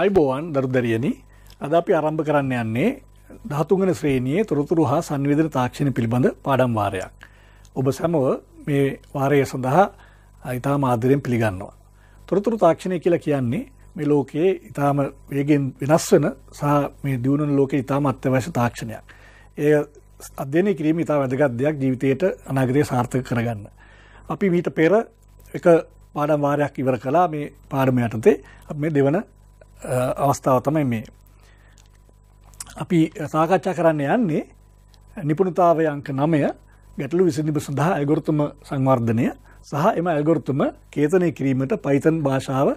ආයිබෝවන් දර්දරියන අද අපි අරම්භ කරන්න යන්නේ දහතුගන ශ්‍රේණයේ තොරතුරු හා සංවිධන තාක්ෂණ පිළිබඳ පාඩම් වාරයක්. ඔබ සැමව මේ වාරය සඳහා අයිතා මාදරයෙන් පිළිගන්නවා. තොරතුරු තාක්ෂණය කියලා කියන්නේ මේ ලෝකයේ ඉතාම වේගෙන් වෙනස් වන සහ මේ දියුණුන් ලෝක ඉතාම අත්‍යවශ්‍ය තාක්ෂණයක්. ඒ අධ්‍යනය කිරීම ඉතා වැදගත් දෙයක් ජීවිතයට අනාගතය සාර්ථක කරගන්න. අපි මීට පෙර එක පාඩම් වාරයක් ඉවර කලා මේ පාඩම යටතේ මේ දෙවන අවස්ථාව තමයි මේ. අපි සාකච්ඡා කරන්න යන්නේ නිපුණතාවයංක නමය ගැටලු විසිඳිම සඳහා ඇගොරතුම සංවර්ධනය සහ එම ඇගොරතුම කේතනය කිරීමට පයිතන් භාෂාව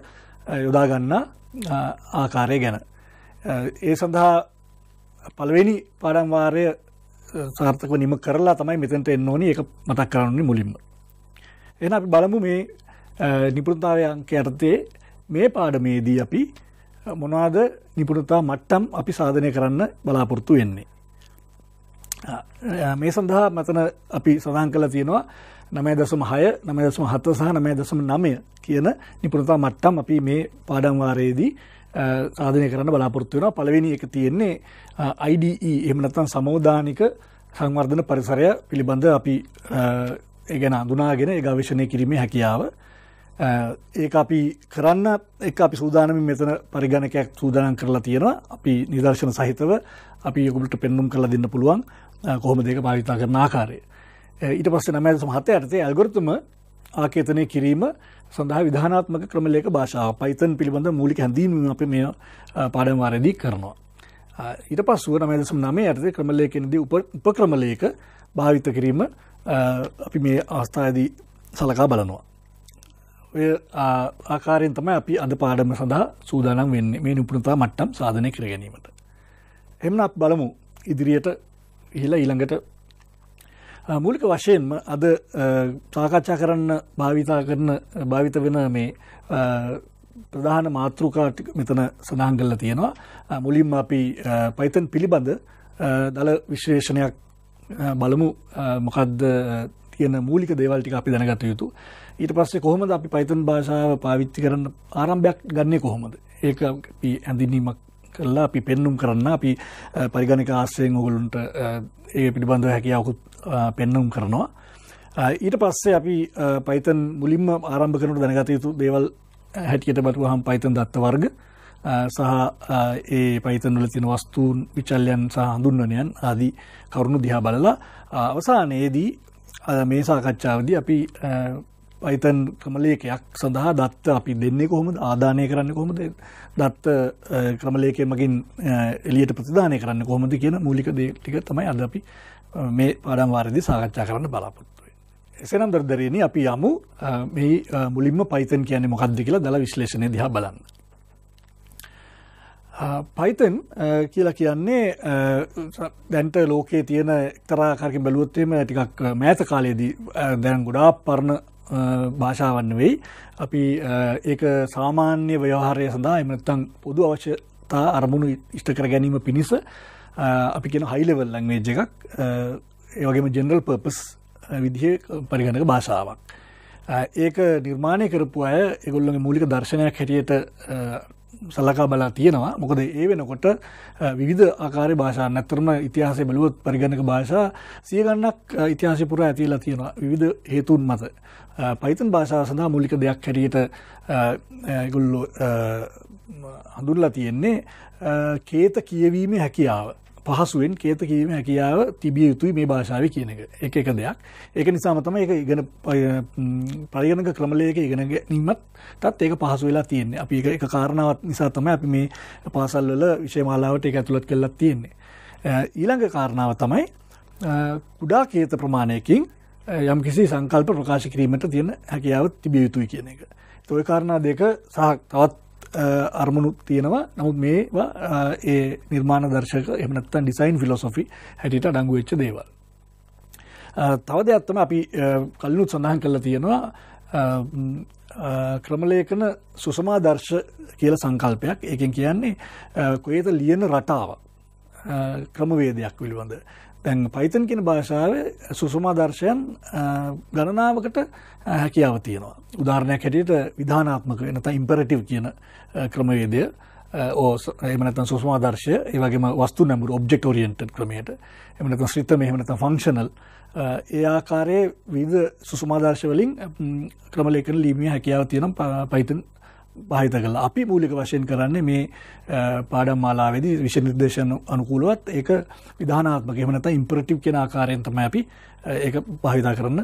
යොදාගන්නා ආකාරය ගැන. ඒ සඳහා පළවෙනි පාඩම්වාරය සාර්ථක නිම කරලා තමයි මෙතැන්ට එන්න ඕනි එක මතක් කරන්නේ මුලින්ම. එන අපි බලමු මේ නිපෘතාවයන්ක ඇරතේ මේ පාඩමේදී අපි මොනවාද නිපුරතා මට්ටම් අපි සාධනය කරන්න බලාපොරොත්තු වෙන්නේ. මේ සඳහා මතන අපි සඳහන් කළ තියෙනවා නමය දසම හය නමය දසම හත්ව සහ නමය දසම නමය කියන නිපුරතා මට්ටම් අපි මේ පාඩම්වාරයේදී සාධනය කරන්න බලාපොරොත්තු වෙනවා පළවෙනි එක තියෙන්නේ IDE එහෙම නැත්නම් සමෝදානික සංවර්ධන පරිසරය පිළිබඳ අපි ඒ ගැන අඳුනාගෙන ඒ ගවේෂණය කිරීමේ හැකියාව ඒ අපි කරන්න එක අපි සූදානමින් මෙතන පරිගණකයක් සූදානම් කරලා තියෙන අපි නිදර්ශන සහිතව අපි යකුලට පෙන්නුම් කරලා දෙන්න පුළුවන් කොහොම දෙක භාවිතා කරන ආකාරය. ඊට පස්සේ නමෑ සමහත යටතේ ඇල්ගොරිතම ආකේතනය කිරීම සඳහා විධානාත්මක ක්‍රමලේක භාෂාව පයිතන් පිළිබඳ මූලික හැඳීම අප මේ පාඩම්වාරදී කරනවා. ඊට පස්සුව නමෑදසම් නමේ ඇතේ ක්‍රමලයකෙනදී උපක්‍රමලයක භාවිත කිරීම අපි මේ අවස්ථායදී සලකා බලනවා. ඔය ආකාරයෙන් තමයි අපි අද පාඩම සඳහා සූදානම් වෙන්න මේ නිපුණතා මට්ටම් සාධනය කර ගැනීමට. එමනත් බලමු ඉදිරියට ඉහලා ඊළඟට මූලික වශයෙන්ම අද සාකච්ඡා කරන්න භාවිතා කරන භාවිත වෙන මේ ප්‍රධාන මාතෘකාටික මෙතන සඳහන් කරලා තියෙනවා මුලින්ම අපි පයිතන් පිළිබඳ දළ විශ්ලේෂණයක් බලමු මොකක්ද තියෙන මූලික දේවල් ටික අපි දැනගත යුතු ඊට පස්සේ කොහොමද අපි පයිතුන් භාෂාව පාවිච්චි කරන්න ආරම්භයක් ගන්නේ කොහොමද ඒක අපි ඇඳිනීමක් කරලා අපි පෙන්නුම් කරන්න අපි පරිගණක ආශ්‍රයෙන් ඔගුලුන්ට ඒ පිළිබඳව හැකියාවකුත් පෙන්නුම් කරනවා ඊට පස්සේ අපි පයිතන් මුලින්ම ආරම්භ කරනට දැනගත යුතු දේවල් හැටියට බටුව හම් පයිතන් දත්ත වර්ග සහ ඒ පයිතනල තින වස්තුූන් විචල්යන් සහ හඳුන්වනයන් ආදී කරුණු දිහා බලලා අවසානයේදී මේ සාකච්ඡාවදී අපි පයිතන් ක්‍රමලේකයක් සඳහා දත්ත අපි දෙන්නේ කොහොමද ආදානය කරන්න කොහොමද දත්ත ක්‍රමලේකය මගින් එලියට ප්‍රතිධානය කරන්න කොහොමද කියන මූලික දේ ටික තමයි අද අපි මේ පාඩම් වාරදි සාකච්ඡා කරන්න බලාපොරොත්තු වෙන්නේ. එසේනම් දර්දරේනි අපි යමු මේ මුලින්ම පයිතන් කියන්නේ මොකක්ද කියලා දල විශ්ලේෂණය දිහා බලන්න. පයිතන් කියලා කියන්නේ දැන්ට ලෝකයේ තියෙන එක්තරාකාරකින් බැලුවොත්වේම ටිකක් මෑත කාලයේදී දැන් ගොඩාක් පරණ භාෂාවන්න වෙයි අපි ඒක සාමාන්‍ය ව්‍යවහාරය සඳහා එමනත්තං පොදු අවශ්‍යතා අරමුණු ඉෂ්ට කර ගැනීම පිණිස අපි කියෙන හයිලෙවල් ලංවේජ් එකක් ඒවගේම ජෙනරල් පර්පස් විදිහ පරිගණක භාෂාවක් ඒක නිර්මාණය කරපු අය එගොල්ලගේ මූලික දර්ශනයක් හැටියට සලකා බලා තියෙනවා මොකද ඒ වෙනකොට විධ ආකාර භාෂා නැත්තරම ඉතිහාසය බලුවත් පරිගණක භාෂා සියගන්නක් ඉතිහාසය පුරා ඇතිලා තියෙනවා විධ හේතුන් මත පයිතන් භාෂාව සඳහා මුලික දෙයක් හැටියට ගුල්ලු හඳුල්ලා තියෙන්නේ කේත කියවීම හැකියාව පහසුවෙන් කේත කිරීම හැකියාව තිබිය යුතුයි මේ භාෂාව කියන එක එක එක දෙයක් ඒක නිසාම තම ඒ ඉගෙන පරිගණක ක්‍රමලයක ඉගෙන නීමත් තත් ඒක පහසු වෙලා තියෙන්නේ අපි ඒ එක කාරණාවත් නිසා තම අපි මේ පාසල් වල විශේමාලාවට එක ඇතුළත් කරලත් තියෙන්නේ ඊළඟ කාරණාව තමයි කුඩා කේත ප්‍රමාණයකින් යම් කිසි සංකල්ප ප්‍රකාශ කිරීමට තියෙන හැකියාව තිබිය යුතුයි කියන එක තොයි කාරණා දෙක සහ තවත් අරමුණු තියෙනවා නමුත් මේවා ඒ නිර්මාණ දර්ශක එමනත්තන් ඩිසයින් ෆිලොසොෆි හැටිට අඩංගු වෙච්ච දේවල්. තව දෙයක්ත්තම අපි කල්ලුත් සඳහන් කළ තියෙනවා ක්‍රමලේඛන සුසමාදර්ශ කියල සංකල්පයක් ඒකෙන් කියන්නේ කොේත ලියන රටාව ක්‍රමවේදයක් පිළිබඳ තැන් පයිතන් කියන භාෂාව සුසුමාදර්ශයන් ගණනාවකට හැකියාව තියෙනවා. උදාරණයක් හැටියට විධානාත්මක නත ඉම්පරටව් කියන ක්‍රමවේදය එමනත සුසමාදර්ශය ඒවගේම වස්තු නැමුර ඔබ්ෙක් ෝරියන්ට ක්‍රමයට එමනත ශ්‍රිත මෙහමනත ෆංක්ෂනල් ඒආකාරයේ විද සුසමාදර්ශවලින් ක්‍රමලේකන ලීමිය හැකියාව තියෙනම් පයිතන් භාවිත කළා. අපි මූලික වශයෙන් කරන්නේ මේ පාඩම් මාලාවේදී විෂය නිර්දේශන අනුකූලවත් ඒක විධානාත්මක එහෙම නැත්නම් ඉම්පරටිව් කියන ආකාරයෙන් තමයි අපි ඒක භාවිත කරන්න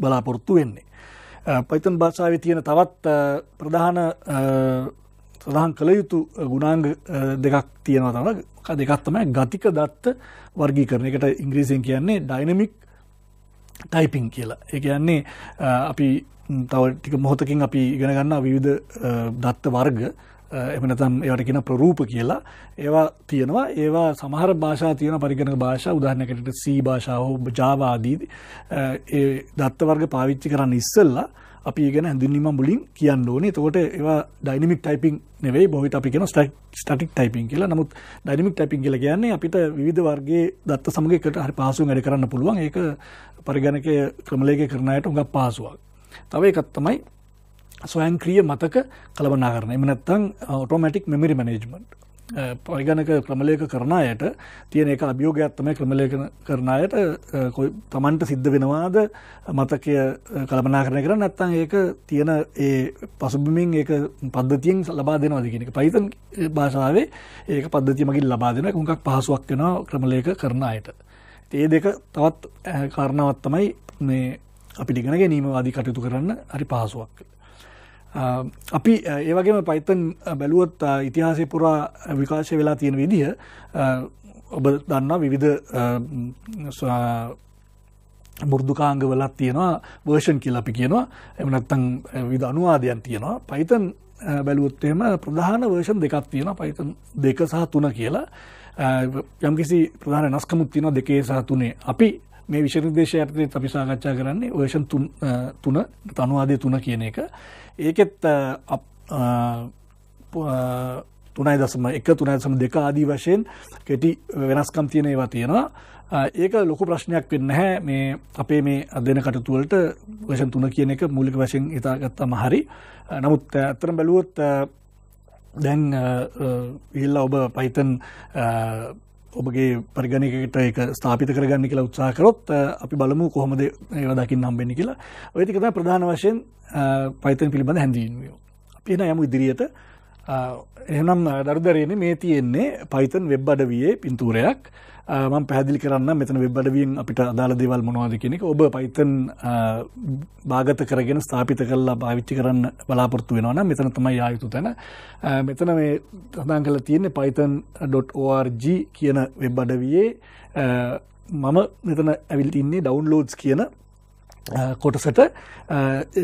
බලාපොරොත්තු වෙන්නේ. පයිතන් භාෂාවේ තියෙන තවත් ප්‍රධාන සඳහන් කළ යුතු ගුණාංග දෙකක් තියෙනවා තමයි දෙකක් තමයි ගතික දත්ත වර්ගීකරණය. ඒකට ඉංග්‍රීසියෙන් කියන්නේ ඩයිනමික් ටයිපින් කියලා. ඒ කියන්නේ අපි තව ටික මොහොතකින් අපි ඉගෙන ගන්නා විවිධ දත්ත වර්ග එමනතම් ඒවට කියෙන ප්‍රරූප කියලා ඒවා තියෙනවා ඒවා සමහර භාෂා තියන පරිගණක භාෂා උදාහනකට සී භාෂාව ජාවාදීද ඒ දත්තවර්ග පාවිච්චි කරන්න ඉස්සල්ලා අපි ගෙන හැඳුන්වීම මුලින් කියන්න ඕනේ. එතකොට ඒවා ඩයිනමික් ටයිපින් නෙවෙයි බොහෝවිට අපි කියන ස්ටැටික් ටයිපින් කියලා. නමුත් ඩයිනමික් ටයිපින් කියලා කියන්නේ අපිට විවිධ වර්ගයේ දත්ත සමග එකට හරි පහසුවෙන් වැඩ කරන්න පුළුවන්. ඒක පරිගණකයේ ක්‍රමලේඛය කරන අයට උඟක් පහසුවක්. තව එකත් තමයි ස්වයංක්‍රිය මතක කළබනාරන එමනත්තං ඔටෝමටික් මෙමරි මනේජ්මට පරිගණක ක්‍රමලයක කරණයට තියෙන එක අභියෝගයක්ත්තමය ක්‍රමලයක කරණයට තමන්ට සිද්ධ වෙනවාද මතකය කළමනා කරන කර නැත්තං ඒක තියෙන ඒ පසුබිමින් ඒ පද්ධතියෙන් ලබා දෙනවාදගෙනක පයිතන් භාෂාවේ ඒක පද්ධතියමකින් ලබා දෙන කුණක් පහසුවක් වෙනවා ක්‍රමලයක කරණයට ඒ දෙක තවත් කාරණාවත්තමයි මේ අපිටිගෙන ගැනීමවාදී කටයුතු කරන්න හරි පහසුවක්. අපි ඒවගේම පයිතන් බැලුවත් ඉතිහාසය පුරා විකාශය වෙලා තියෙන විදිහ ඔබ දන්නා විවිධ මුෘදුකාංග වලත් තියෙනවා වර්ෂන් කියල අපි කියනවා එමනත්තං විධ අනුවාදයන් තියෙනවා පයිතන් බැලුවත්තේම ප්‍රධාන වර්ෂන් දෙකක් තියෙන පයිතන් දෙක සහ තුන කියලා යම්කිසි ප්‍රධාන නස්කමුත් තියෙන දෙකේ සහ තුනේ අපි මේ විශරදේශය ඇතේ අපි සාකච්ඡා කරන්නේ ඔයෂන් තුන තනුවාදය තුන කියන එක ඒකෙත් තුනයි දසම එක තුනයි සම දෙක ආදී වශයෙන් කෙටි වෙනස්කම් තියෙන ඒවා තියෙනවා ඒක ලොකු ප්‍රශ්නයක් වෙන්න හැ මේ අපේ මේ අදන කටතුවලට වශන් තුන කියන එක මූලික වශයෙන් ඉතාගත්තා මහරි නමුත් ඇත්තරම් බැලුවොත් දැන් ඉල්ලා ඔබ පයිතන් ඔබගේ පරිගණකට එක ස්ථාපිත කරගන්න කියලා උත්සාහකරොත් අපි බලමු කොහොමද ඒවදකින් හම්බෙන්න කියලා ඔයතිකත ප්‍රධාන වශයෙන් පයිතන පිළිබඳ හැඳීන්වියෝ. අපින යමු ඉදිරියට එහනම් දර්දරයන මේ තියෙන්නේ පයිතන් වෙබ් අඩවයේ පින්තූරයක් මම පැහැදිලි කරන්න මෙතන වෙබ් අඩවියෙන් අපිට අදාළ දේවල් මොනවද කියන එක ඔබ Python භාගත කරගෙන ස්ථාපිත කරලා පාවිච්චි කරන්න බලාපොරොත්තු වෙනවා නම් මෙතන තමයි ආ යුතු තැන. මෙතන මේ සඳහන් කරලා තියෙන්නේ python.org කියන වෙබ් අඩවියේ මම මෙතන ඇවිල්ලා ඉන්නේ downloads කියන කොටසට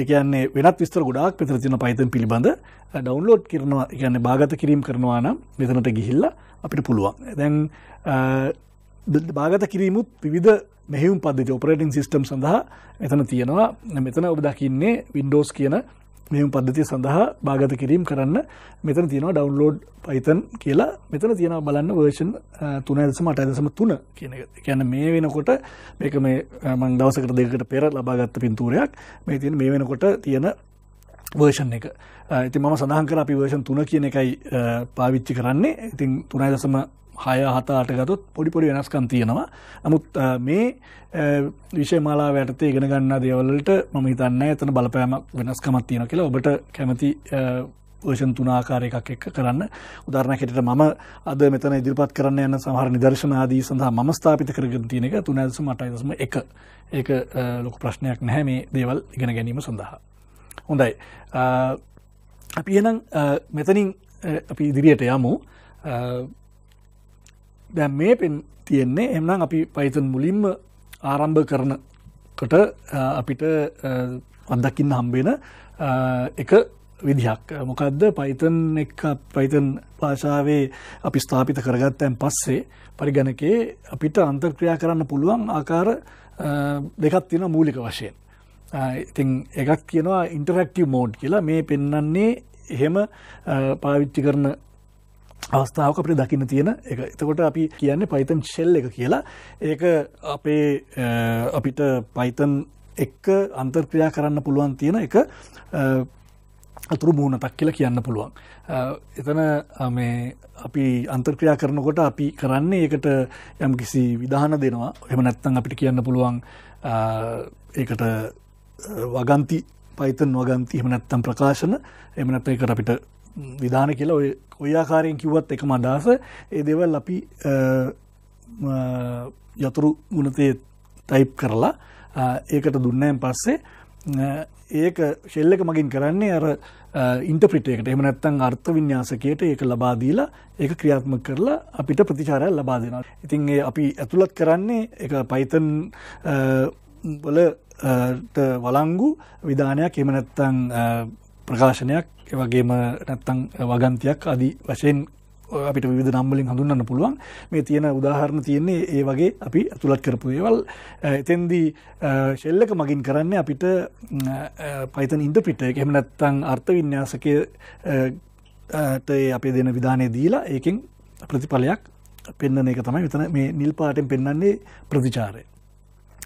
ඒකන්නේ වෙනත් විස්තර ගොඩාක් මෙතන තියෙන Python පිළිබඳ ඩවුන්ලෝඩ් කරනවා කියන්නේ භාගත කිරීම කරනවා නම් මෙතනට ගිහිල්ලා අපිට පුළුවන්. දැන් භාගත කිරීමුත් විධ මෙහිවම් පද්ධති ඔපරේටින් සිිස්ටම් සඳහා එතන තියෙනවා මෙතන ඔබ දකින්නේ වින්ඩෝස් කියන මෙම පද්ධතිය සඳහා භාගත කිරීම් කරන්න මෙතන තියෙනවා ඩවන්ලෝඩ් පයිතන් කියලා මෙතන තියෙනවා බලන්න වර්ෂන් තුන ඇදසම අට ඇදසම තුන කියන කියන්න මේ වෙනකොට මේක මේ මං දවසකට දෙකට පෙර ලබාගත්ත පින්තූරයක් මේ තියෙන මේ වෙනකොට තියෙන වර්ෂන් එක ඇති මම සඳහන්කර අපි වර්ෂන් තුන කියන එකයි පාවිච්චි කරන්නේ ඉතින් තුනයි දසම හය හතාට ගතොත් පොඩිපොඩි වෙනස්කම් තියෙනවා නමුත් මේ විශෂමාලා වැටතේ ඉගෙන ගන්න දේවල්ලට මම හිතන්න එතන බලපෑමක් වෙනස්කමත් තියෙන කියලා ඔබට කැමති ෂන් තුනාකාරයකක් එක් කරන්න උදාරණ කෙට මම අද මෙතන ඉදිරිපත් කරන්න යන්න සහර නිදර්ශනාදී සඳහා මම ස්ථාපිත කරග තියෙන එක තුනැදසු මටයිදසම එක ඒක ලොක ප්‍රශ්නයක් නැහැ මේ දේවල් ඉගෙන ගැනීම සඳහා හොඳයි අපි එනම් මෙතනින් අපි ඉදිරියට යමු දැ මේ පෙන් තියෙන්නේ එමනම් අපි පයිතන් මුලින්ම ආරම්භ කරනකට අපිට අදකින්න හම්බෙන එක විදිහක් මොකක්ද පයිතන් එක් පයිතන් පාශාවේ අපි ස්ථාපිත කරගත්තැන් පස්සේ පරිගණකේ අපිට අන්තර්ක්‍රියා කරන්න පුළුවන් ආකාර දෙකත් තින මූලික වශයෙන් ඉතින් එකක් කියනවා ඉන්ටරක්ටව මෝඩ් කියලා මේ පෙන්නන්නේ එහෙම පාවිච්චි කරන අවස්ථාවක අපට දකින්න තියෙන එක එතකොට අපි කියන්නේ පයිතන් ශෙල් එක කියලා ඒක අපේ අපිට පයිතන් එක්ක අන්තර්ක්‍රියා කරන්න පුළුවන් තියෙන එක අතුරු මූුණතක් කියලා කියන්න පුළුවන්. එතන මේ අපි අන්තර්ක්‍රියා කරනකොට අපි කරන්නේ ඒකට යම් කිසි විධාන දෙනවා එම නැත්තන් අපිට කියන්න පුළුවන් ඒකට වගන්ති පයිතන් වගන්ති එමනත්තම් ප්‍රකාශන එමනත් එකට අපිට විධාන කියලා ඔය කොයාකාරයෙන් කිව්වත් එක මදහස ඒ දෙවල් අපි යතුරු ගුණතය ටයිප් කරලා ඒකට දුන්නයන් පස්සේ ඒක ශෙල්ලක මගින් කරන්නේ අර ඉන්ටප්‍රිටේකට එම නැත්තං අර්ථ විඤ්ඥාසකයට ඒක ලබාදීලා ඒක ක්‍රියාත්ම කරලා අපිට ප්‍රතිචාරය ලබා දෙෙනවා. ඉතින් අපි ඇතුළත් කරන්නේ එක පයිතන් වල වලංගු විධානයක් එම නැත්තං ප්‍රකාශනයක් වගේම නැත්තං වගන්තියක් අදි වශයෙන් අපිට විධ නම්බලින් හඳුන්න පුළුවන් මේ තියෙන උදාහරණ තියෙන්නේ ඒ වගේ අපි ඇතුළත් කරපු ඒවල් එතෙන්දී ශෙල්ලක මගින් කරන්නේ අපිට පයිතන ඉන්ටපිට එම නැත්තං අර්ථ විඤ්ඥාසකයට අපේ දෙන විධානය දීලා ඒකෙන් ප්‍රතිඵලයක් පෙන්න්න එක තමයි විතන මේ නිල් පාටෙන් පෙන්න්නේ ප්‍රතිචාරය.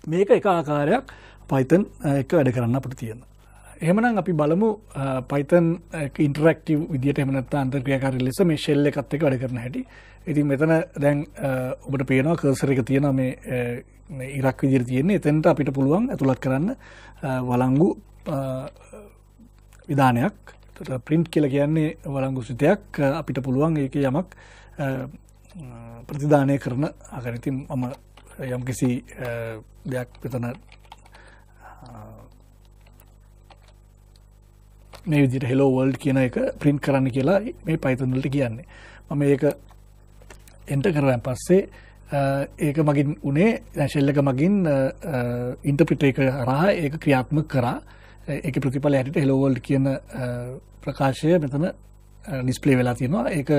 මේක එක ආකාරයක් පයිතන් uh, එක වැඩ කරන්න අපට තියෙන. එහමනම් අපි බලමු පයිතන් uh, ඉන්ටරක්ටව uh, විදිට එමනත් අන්තර්ක්‍රියකාර ලෙස මේ ශෙල්ල එකත් එක වැඩ කරන හැටි ඉතින් මෙතන දැන් ඔබට පේනවා කර්සර එක තියෙන මේ ඉරක් විදිර තියෙන්නේ එතැන්ට අපිට පුළුවන් ඇතුළත් කරන්න වලංගු විධානයක් ප්‍රින්ට් කියල කියන්නේ වලංගු සිතයක් අපිට පුළුවන් ඒක යමක් ප්‍රතිධානය කරන අගරිතින් මම යම්කිසි දෙයක් පතන මේ විදිට හෙලෝ වල්ඩ් කියන එක ප්‍රින්් කරන්න කියලා මේ පයිතනලට කියන්නේ මම ඒක එන්ට කරවන් පස්සේ ඒක මගින් උනේ නැශෙල්ලක මගින් ඉන්ටපිටේක හරහා ඒක ක්‍රියාත්ම කරා එක ප්‍රතිඵල ඇයට හෙලෝවල්ඩ් කියන ප්‍රකාශය මෙතන ඩිස්පලේ වෙලා තියෙනවා එක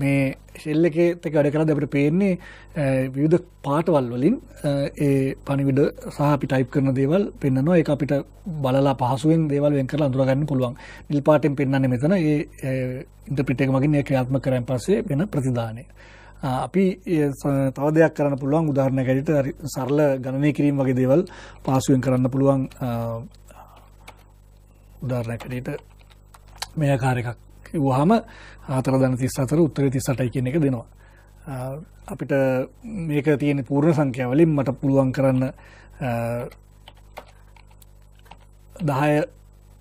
මේ ශෙල්ල එක තක වැඩ කරද අපට පේන්නේ විවිධ පාටවල් වලින් ඒ පනිවිඩ සහපි ටයිප් කරන දේවල් පෙන්න්නනවා එක අපිට බලලා පහසුවෙන් දේවල් වෙන් කරලා අඳුරගන්න පුළුවන් නිල් පාටෙන් පෙන්න්න මෙතන ඒ ඉන්ටපිටක මගින් ඒ ක්‍රියාත්ම කරන් පස්සේ වෙන ප්‍රතිධානය අපි තව දෙයක් කරන්න පුළුවන් උදාහරණ ගැඩට සරල ගණනය කිරීම වගේ දේවල් පාසුවෙන් කරන්න පුළුවන් උදාරණයකටට මෙය කාර එකක් එකක් වහම ආතරදන තිස්සතර උත්තර තිස්සටයි කියන එක දෙනවා අපිට මේක තියෙන පූර්ණ සංඛ්‍යාවලින් මට පුළුවන් කරන්න දහය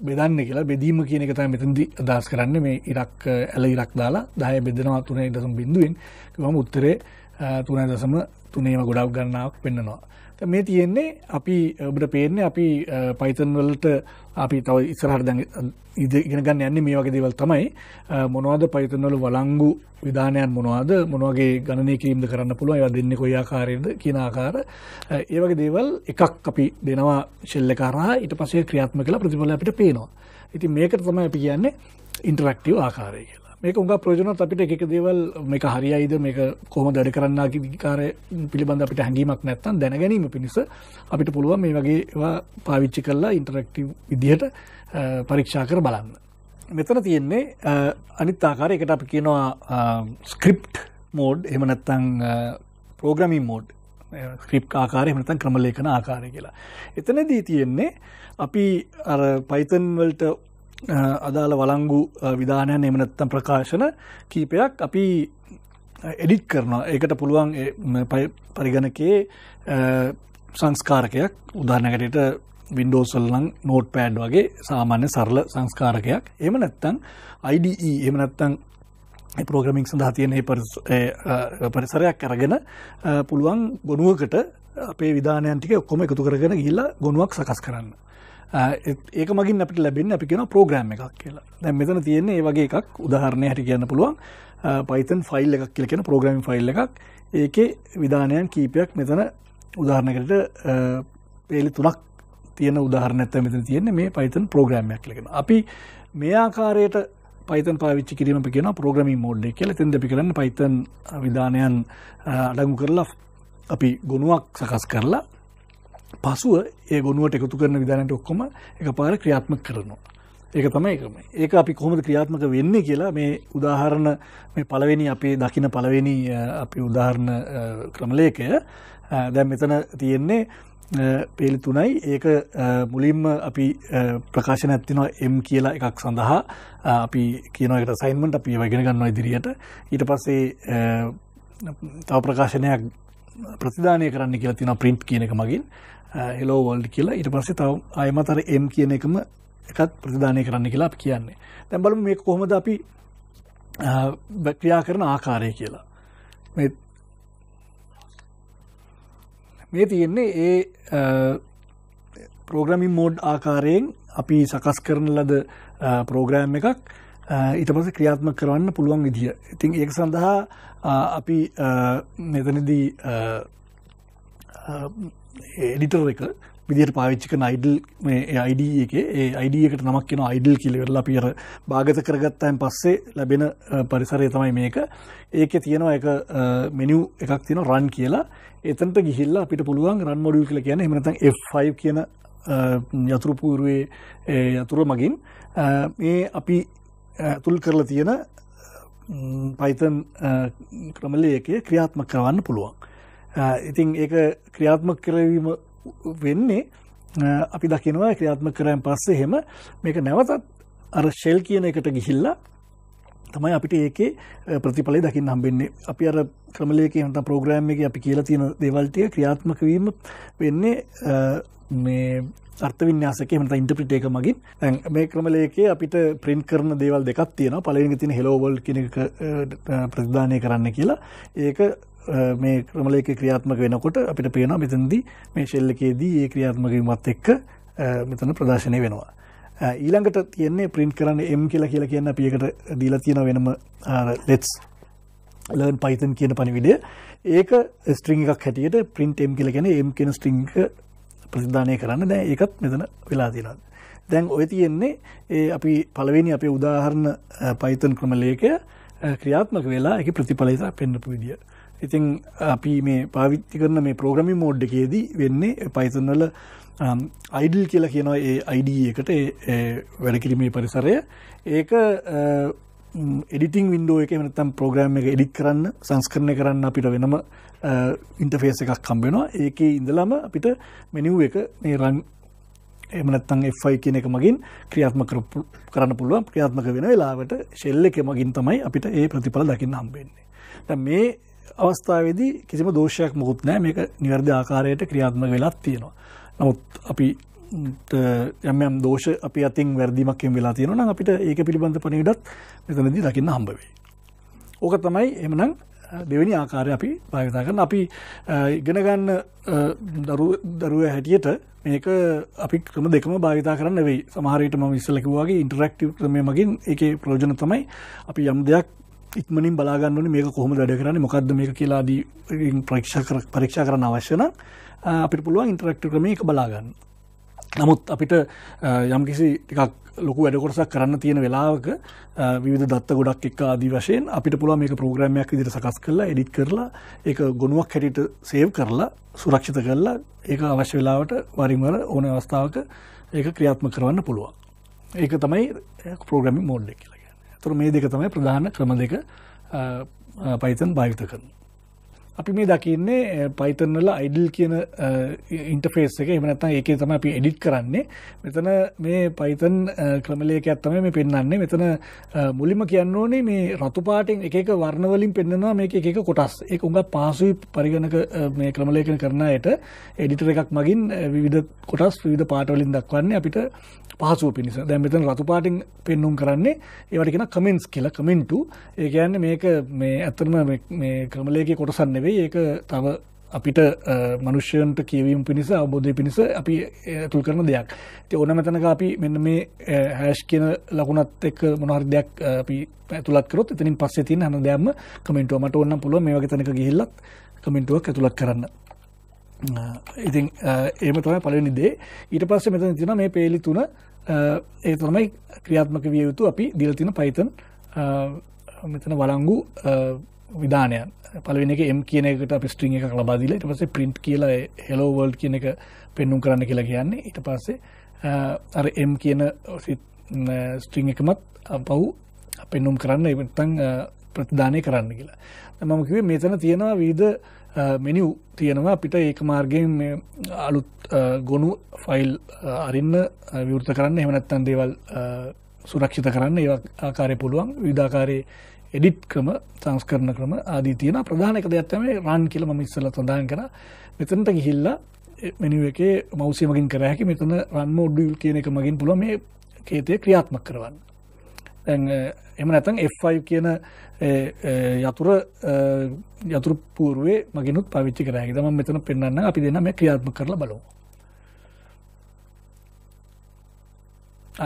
බෙදන්න කියලා බෙදීම කියන එක තමයි මෙතනදි අදහස් කරන්නේ මේ ඉරක් ඇල ඉරක් දාලා 10 බෙදෙනවා 3.0 බිඳුවෙන් කිව්වම උත්තරේ 3.3ම ගොඩක් ගණනාවක් වෙන්නනවා. මේ තියෙන්නේ අපි ඔබට පේන්නේ අපි පයිතන් වලට අපි තව ඉස්සරහට දැන් ඉගෙන ගන්න යන්නේ මේ වගේ දේවල් තමයි මොනවද පයිතන් වල වළංගු විධානයන් මොනවද මොන වගේ ගණනය කිරීමද කරන්න පුළුවන් ඒවා දෙන්නේ කොයි ආකාරයෙන්ද කියන ආකාර ඒ වගේ දේවල් එකක් අපි දෙනවා ෂෙල් එක හරහා ඊට පස්සේ ක්‍රියාත්මක කියලා ප්‍රතිඵල අපිට පේනවා. ඉතින් මේකට තමයි අපි කියන්නේ ඉන්ටරැක්ටිව් ආකාරය කියලා. මේක උඟ ප්‍රයෝජනත් අපිට එක දේවල් මේක හරියිද මේක කොහොම දඩ කරන්න කාර පිළිබඳ අපිට හැඟීමක් නැත්තන් දැනගැනීම පිණිස අපිට පුළුවන් මේ වගේ පාවිච්චි කරලා ඉන්ටරක්ටව විදිහට පරීක්ෂා කර බලන්න. මෙතන තියෙන්නේ අනිත් ආකාර එකට අපි කියනවා ස්ක්‍රිප් මෝඩ් එම නැත්තං පෝග්‍රමි මෝඩ් ක්‍රිප් ආකාරය එමනතන් ක්‍රමලේකන ආකාරය කියලා. එතනදී තියෙන්නේ අපි පයිතන්වලට අදාළ වලංගු විධානයන් එමනත්තම් ප්‍රකාශන කීපයක් අපි එඩිට් කරනවා ඒකට පුළුවන් පරිගණකයේ සංස්කාරකයක් උදානකටට වින්ඩෝසල්ලං නෝට් පෑඩ් වගේ සාමාන්‍ය සරල සංස්කාරකයක් එම නැත්තං IDE එම නැත්තං පෝග්‍රමික් සඳහා තියනෙ පරිසරයක් අරගෙන පුළුවන් ගොනුවකට අපේ විධානයන්ටික ඔක්කොම එකතු කරගෙන ගිල්ලා ගොනුවක් සකස් කරන්න ඒක මගින් අපට ලැබෙන් අපි කියෙන ප්‍රෝග්‍රම් එකක් කියලා දැ මෙතන තියෙන්නේ ඒ වගේ එකක් උදාහරණය හැට කියන්න පුළුවන් පයිතන් ෆයිල් එකක් කියල කියෙන ප්‍රෝග්‍රම් ෆයිල් එකක් ඒකේ විධානයන් කීපයක් මෙතන උදාහරණකට පේලි තුනක් තියෙන උදාහරණඇත්ත මෙතන තියෙන්නේ මේ පයිතන් ප්‍රෝග්‍රම්යක් ලගෙන අපි මේ ආකාරයට පයිතන් පාවිච්චි කිරීම කියෙන ප්‍රෝග්‍රම මෝඩ් කියල තෙන් දෙපි කරන්න පයිතන් විධානයන් අඩගු කරලා අපි ගුණුවක් සකස් කරලා පසුව ඒ ගොනුවට එකතු කරන විධානට ඔක්කොම එක පාර ක්‍රියාත්මක කරනවා. ඒක තමයි එකම ඒක අපි කොහොමද ක්‍රියාත්මක වෙන්නේ කියලා මේ උදාහරණ මේ පළවෙනි අපේ දකින පළවෙනි අපි උදාහරණ ක්‍රමලයකය දැන් මෙතන තියෙන්නේ පේලි තුනයි ඒක මුලින්ම අපි ප්‍රකාශන ඇත්තිනවා එම් කියලා එකක් සඳහා අපි කියනකට සයින්මට අපි වගෙන ගන්නවා ඉදිරියට ඊට පස්සේ තව ප්‍රකාශනයක් ප්‍රතිධානය කරන්න කියලා තින ප්‍රින්ට් කියන එක මගින් හෙලෝ වල්ඩ් කියලා ඊට පස්සේ තව අයමතර එම් කියන එකම එකත් ප්‍රතිධානය කරන්න කියලා අප කියන්නේ දැන් බලමු මේ කොහොමද අපි ක්‍රියා කරන ආකාරය කියලා මේ මේ තියෙන්නේ ඒ ප්‍රෝග්‍රමින් මෝඩ් ආකාරයෙන් අපි සකස් කරන ලද ප්‍රෝග්‍රෑම් එකක් ඊට පස්සේ ක්‍රියාත්මක කරන්න පුළුවන් විදිය. ඉතින් ඒක සඳහා අපි මෙතනදී එඩිටර් එක විදිහට පාවිච්චි කරන අයිඩල් මේ ID e එකේ ඒ ID e එකට නමක් කියනවා අයිඩල් කියලා කරලා අපි අර භාගත කරගත්තාන් පස්සේ ලැබෙන පරිසරය තමයි මේක. ඒකේ තියෙනවා එක මෙනු එකක් තියෙනවා run කියලා. එතනට ගිහිල්ලා අපිට පුළුවන් run module කියලා කියන්නේ එහෙම නැත්නම් F5 කියන යතුරු පූර්වේ යතුරු මගින් මේ අපි ඇතුල් කරලා තියෙන පයිතන් ක්‍රමලයකය ක්‍රියාත්ම කරවන්න පුළුවන්. ඉතින් ඒක ක්‍රියාත්මක කරවීම වෙන්නේ අපි දකිනවා ක්‍රියාත්ම කරයන් පස්සේ හෙම මේක නැවතත් අර ශෙල් කියන එකට ගිහිල්ලා තමයි අපිට ඒකේ ප්‍රතිඵලය දකින්න හම්බෙන්නේ. අපි අර ක්‍රමලයකේ නැත්නම් ප්‍රෝග්‍රෑම් එකේ අපි කියලා තියෙන දේවල් ටික ක්‍රියාත්මක වීම වෙන්නේ මේ අර්ථ වින්‍යාසක එහෙම නැත්නම් ඉන්ටර්ප්‍රිට් එක මගින් දැන් මේ ක්‍රම ලේඛයේ අපිට print කරන දේවල් දෙකක් තියෙනවා පළවෙනි එක තියෙන hello world කියන එක ප්‍රතිදානය කරන්න කියලා ඒක මේ ක්‍රමලයක ක්‍රියාත්මක වෙනකොට අපිට පේනවා මෙතනදී මේ ෂෙල් එකේදී ඒ ක්‍රියාත්මකවීමත් එක්ක මෙතන ප්‍රදර්ශනය වෙනවා. ඊළඟට තියෙන්නේ print කරන්න m කියලා කියලා කියන අපි එකට දීලා තියෙන වෙනම let's learn python කියන පණිවිඩය. ඒක string එකක් හැටියට print m කියලා කියන්නේ m කියන string එක ප්‍රතිධානය කරන්න දැ එකත් මෙතන වෙලා තියෙනද. දැන් ඔය තියෙන්නේ ඒ අපි පළවෙනි අපේ උදාහරණ පයිතන් ක්‍රමලේකය ක්‍රියාත්මක වෙලා එක ප්‍රතිඵලතා පෙන්න්නපු විදිිය. ඉතින් අපි මේ පාවිච්චි කරන මේ ප්‍රෝග්‍රමි මෝඩ්ඩකේදී වෙන්නේ පයිතන්වල අයිඩල් කියලා කියනවා ඒ අයිඩ e එකට වැඩකිරීමේ පරිසරය ඒක එඩිටිං වින්ඩෝ එක මෙනත්තම් ප්‍රෝග්‍රම් එක එඩික් කරන්න සංස්කරණය කරන්න අපිට වෙනම ඉන්ටෆේස් එකක් කම්බෙනවා ඒක ඉඳලාම අපිට මෙනිව් එක මේ රන් එමනත්තන් Fයි කියන එක මගින් ක්‍රියාත්ම කරන්න පුළුවන් ක්‍රියාත්මක වෙන වෙලාවට ශෙල්ල එක මගින් තමයි අපිට ඒ ප්‍රතිඵල දකින්න හම්බෙන්නේ. දැන් මේ අවස්ථාවේදී කිසිම දෝෂයක් මොකුත් නැහැ මේක නිවැරදි ආකාරයට ක්‍රියාත්මක වෙලා තියෙනවා. නමුත් අපි යම් යම් දෝෂ අපේ අතින් වැරදිීමක්ෙන් වෙලා තියෙනවා නම් අපිට ඒක පිළිබඳ පණිවිඩත් මෙතනදී දකින්න හම්බ වෙයි. ඕක තමයි එමනම් දෙවෙනි ආකාරය අපි භාවිතා කරන අපි ඉගෙන ගන්න දරුව හැටියට මේක අපි ක්‍රම දෙකම භාවිතා කරන්න වෙයි. සමහරවිට මම ඉස්සෙල්ලා කිව්වාගේ ඉන්ටරැක්ටිව් ක්‍රමය මගින් ඒකේ ප්‍රයෝජන තමයි අපි යම් දෙයක් ඉක්මනින් බලා ගන්න ඕනේ මේක කොහොමද වැඩ කරන්නේ මොකද්ද මේක කියලා ආදී පරීක්ෂා කර පරීක්ෂා කරන්න අවශ්‍ය නම් අපිට පුළුවන් ඉන්ටරැක්ටිව් ක්‍රමයක බලා ගන්න. නමුත් අපිට යම්කිසි ටිකක් ලොකු වැඩකොටසක් කරන්න තියෙන වෙලාවක විධ දත් ගොඩක් එක් අදී වශයෙන් අපිට පුළ මේ ප්‍රෝග්‍රමයක් ඉදිරි සකස් කරලා එඩික් කරලා ඒ ගොනුවක් හැටිට සේව් කරලා සුරක්ෂිත කරලා ඒක අවශ්‍ය වෙලාවට වරිමර ඕන අවස්ථාවක ඒක ක්‍රියාත්ම කරවන්න පුළුවන්. ඒක තමයි ප්‍රෝග්‍රමි මෝඩ්ඩක් කියලගන්න තුර මේ දෙක තමයි ප්‍රධාන ක්‍රම දෙක පයිතන් භාවිත කරන. අපි මේ දකින්නේ පයිතන්නල අයිඩල් කියන ඉන්ටෆේස් එක එමනත්තන් ඒක තම අපි එඩිට් කරන්නේ මෙතන මේ පයිතන් ක්‍රමලයක ඇත්තම මේ පෙන්න්නන්නේ මෙතන මුලිම කියන්න ඕනේ මේ රතුපාටෙන් එක වර්ණවලින් පෙන්න්නවා මේක එක කොටස් එක උඟ පාසුයි පරිගණක මේ ක්‍රමලයකන කරනයට එඩිටර එකක් මගින් විවිධ කොටස් විධ පාටවලින් දක්වන්නේ අපිට පහසුව පිණිස දැන් මෙතන රතු පාටින් පෙන්눔 කරන්නේ ඒවට කියන කමෙන්ට්ස් කියලා කමෙන්ටු ඒ කියන්නේ මේක මේ ඇත්තම මේ ක්‍රමලේඛයේ කොටසක් නෙවෙයි ඒක තව අපිට මනුෂ්‍යයන්ට කියවීම පිණිස අවබෝධය පිණිස අපි ඇතුල් කරන දෙයක් ති ඕන මෙතනක අපි මෙන්න මේ හැෂ් කියන ලකුණත් එක් මොනහරි දෙයක් අපි ඇතුළත්කරොත් එතනින් පස්සේ තින් හන දෙයක්ම කමෙන්ටුවමට ඔන්න පුළුව මේ වගේ තැනක ගිහිල්ලත් කමෙන්ටුවක් ඇතුළත් කරන්න ඉතින් ඒම තමයි පලනි දේ ඊට පස්ස මෙතන තින මේ පේලි තුන ඒ තමයි ක්‍රියාත්මක විය යුතු අපි දිලතින පයිතන් මෙතන වලංගු විධානයන් පලවෙන එක එම් කියන එකට අපි ස්ට්‍රිං එකක් ලබාදිල ඊට පස්සේ print කියලා hello world කියන එක පෙන්눔 කරන්න කියලා කියන්නේ ඊට පස්සේ අර m කියන ස්ට්‍රිං එකමත් අපහු පෙන්눔 කරන්න නැත්නම් ප්‍රතිදානය කරන්න කියලා. මම කිව්වේ මෙතන තියෙනවා විවිධ මෙනිව් තියෙනවා අපිට ඒක මාර්ගයෙන් අලුත් ගොුණු ෆයිල් අරින්න විවෘත කරන්න එමනත්තන් දේවල් සුරක්ෂිත කරන්න ඒ ආකාරය පුළුවන් විධාකාරය එඩිට් ක්‍රම සංස්කරන ක්‍රම ආදී තියෙන ප්‍රධානක දෙයක්ත්තම රන් කියල ම ඉස්සල සඳහන් කර මෙතනට ගිහිල්ල මෙනිව එක මෞසයමගින් කරහැකි මෙතන රන්න ොඩ්ඩල් කියන එක මගින් පුළ මේ කේතය ක්‍රියාත්මක් කරවන්න දැන් එම නැතන් F5 කියන යතුර යතුරු පූරුවේ මගෙනුත් පවිච්චි කරය තම මෙතන පෙන්න්න අපි දෙන්න මේ ක්‍රියාත්ම කරලා බලෝ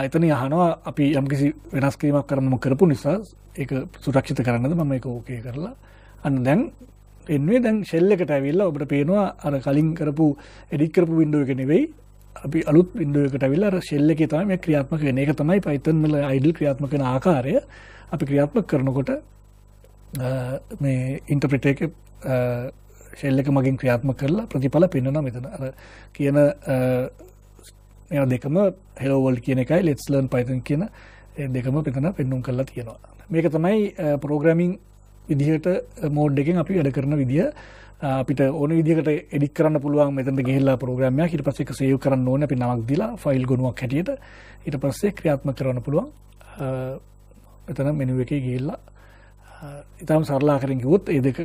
අතන යහනවා අපි යම්කිසි වෙනස්කිරීමක් කරන්නම කරපු නිසා එක සුරක්ෂිත කරන්නද මම එක ඕකය කරලා අන්න දැන් එන්නේ දැන් ශෙල්ලකට ඇවිල්ලා ඔබට පේනවා අර කලින් කරපු එඩික්කරපු විින්ඩුව එක නෙවෙයි අපි අලුත් බින්දුවකට විල්ල ශෙල්ල එක තම ක්‍රියාත්මක වෙන එක තමයි පයිතන්ල අයිඩල් ක්‍රියාත්මක කන ආකාරය අපි ක්‍රියාත්මක කරනකොට මේ ඉන්ටප්‍රිටේක ශෙල්ලක මගින් ක්‍රියාත්ම කරලා ප්‍රතිඵල පෙන්න්නන මෙතන අර කියන මෙ දෙකම හෙලෝවල් කියන එකයි ලෙස්ලර්න් පයිතන් කියන දෙකම පෙතන පෙන්නුම් කරලා තියෙනවා මේක තමයි පෝග්‍රමිං විදිහට මෝඩ් එකෙන් අපි වැඩ කරන විදිිය අපිට ඕන විදිකට එඩික් කරන්න පුළුවන් මෙතන ගේල්ලා ප්‍රෝග්‍රමයක් හිට පස්සෙක සේව් කරන්න ඕන අපි නමක් දිලා ෆයිල් ගොුවක් හැටියට ඉට පස්සේ ක්‍රියාත්ම කරන්න පුළුවන් එතන මෙනුව එක ගේල්ලා ඉතාම සරලා කරින් ගොත් ඒ දෙක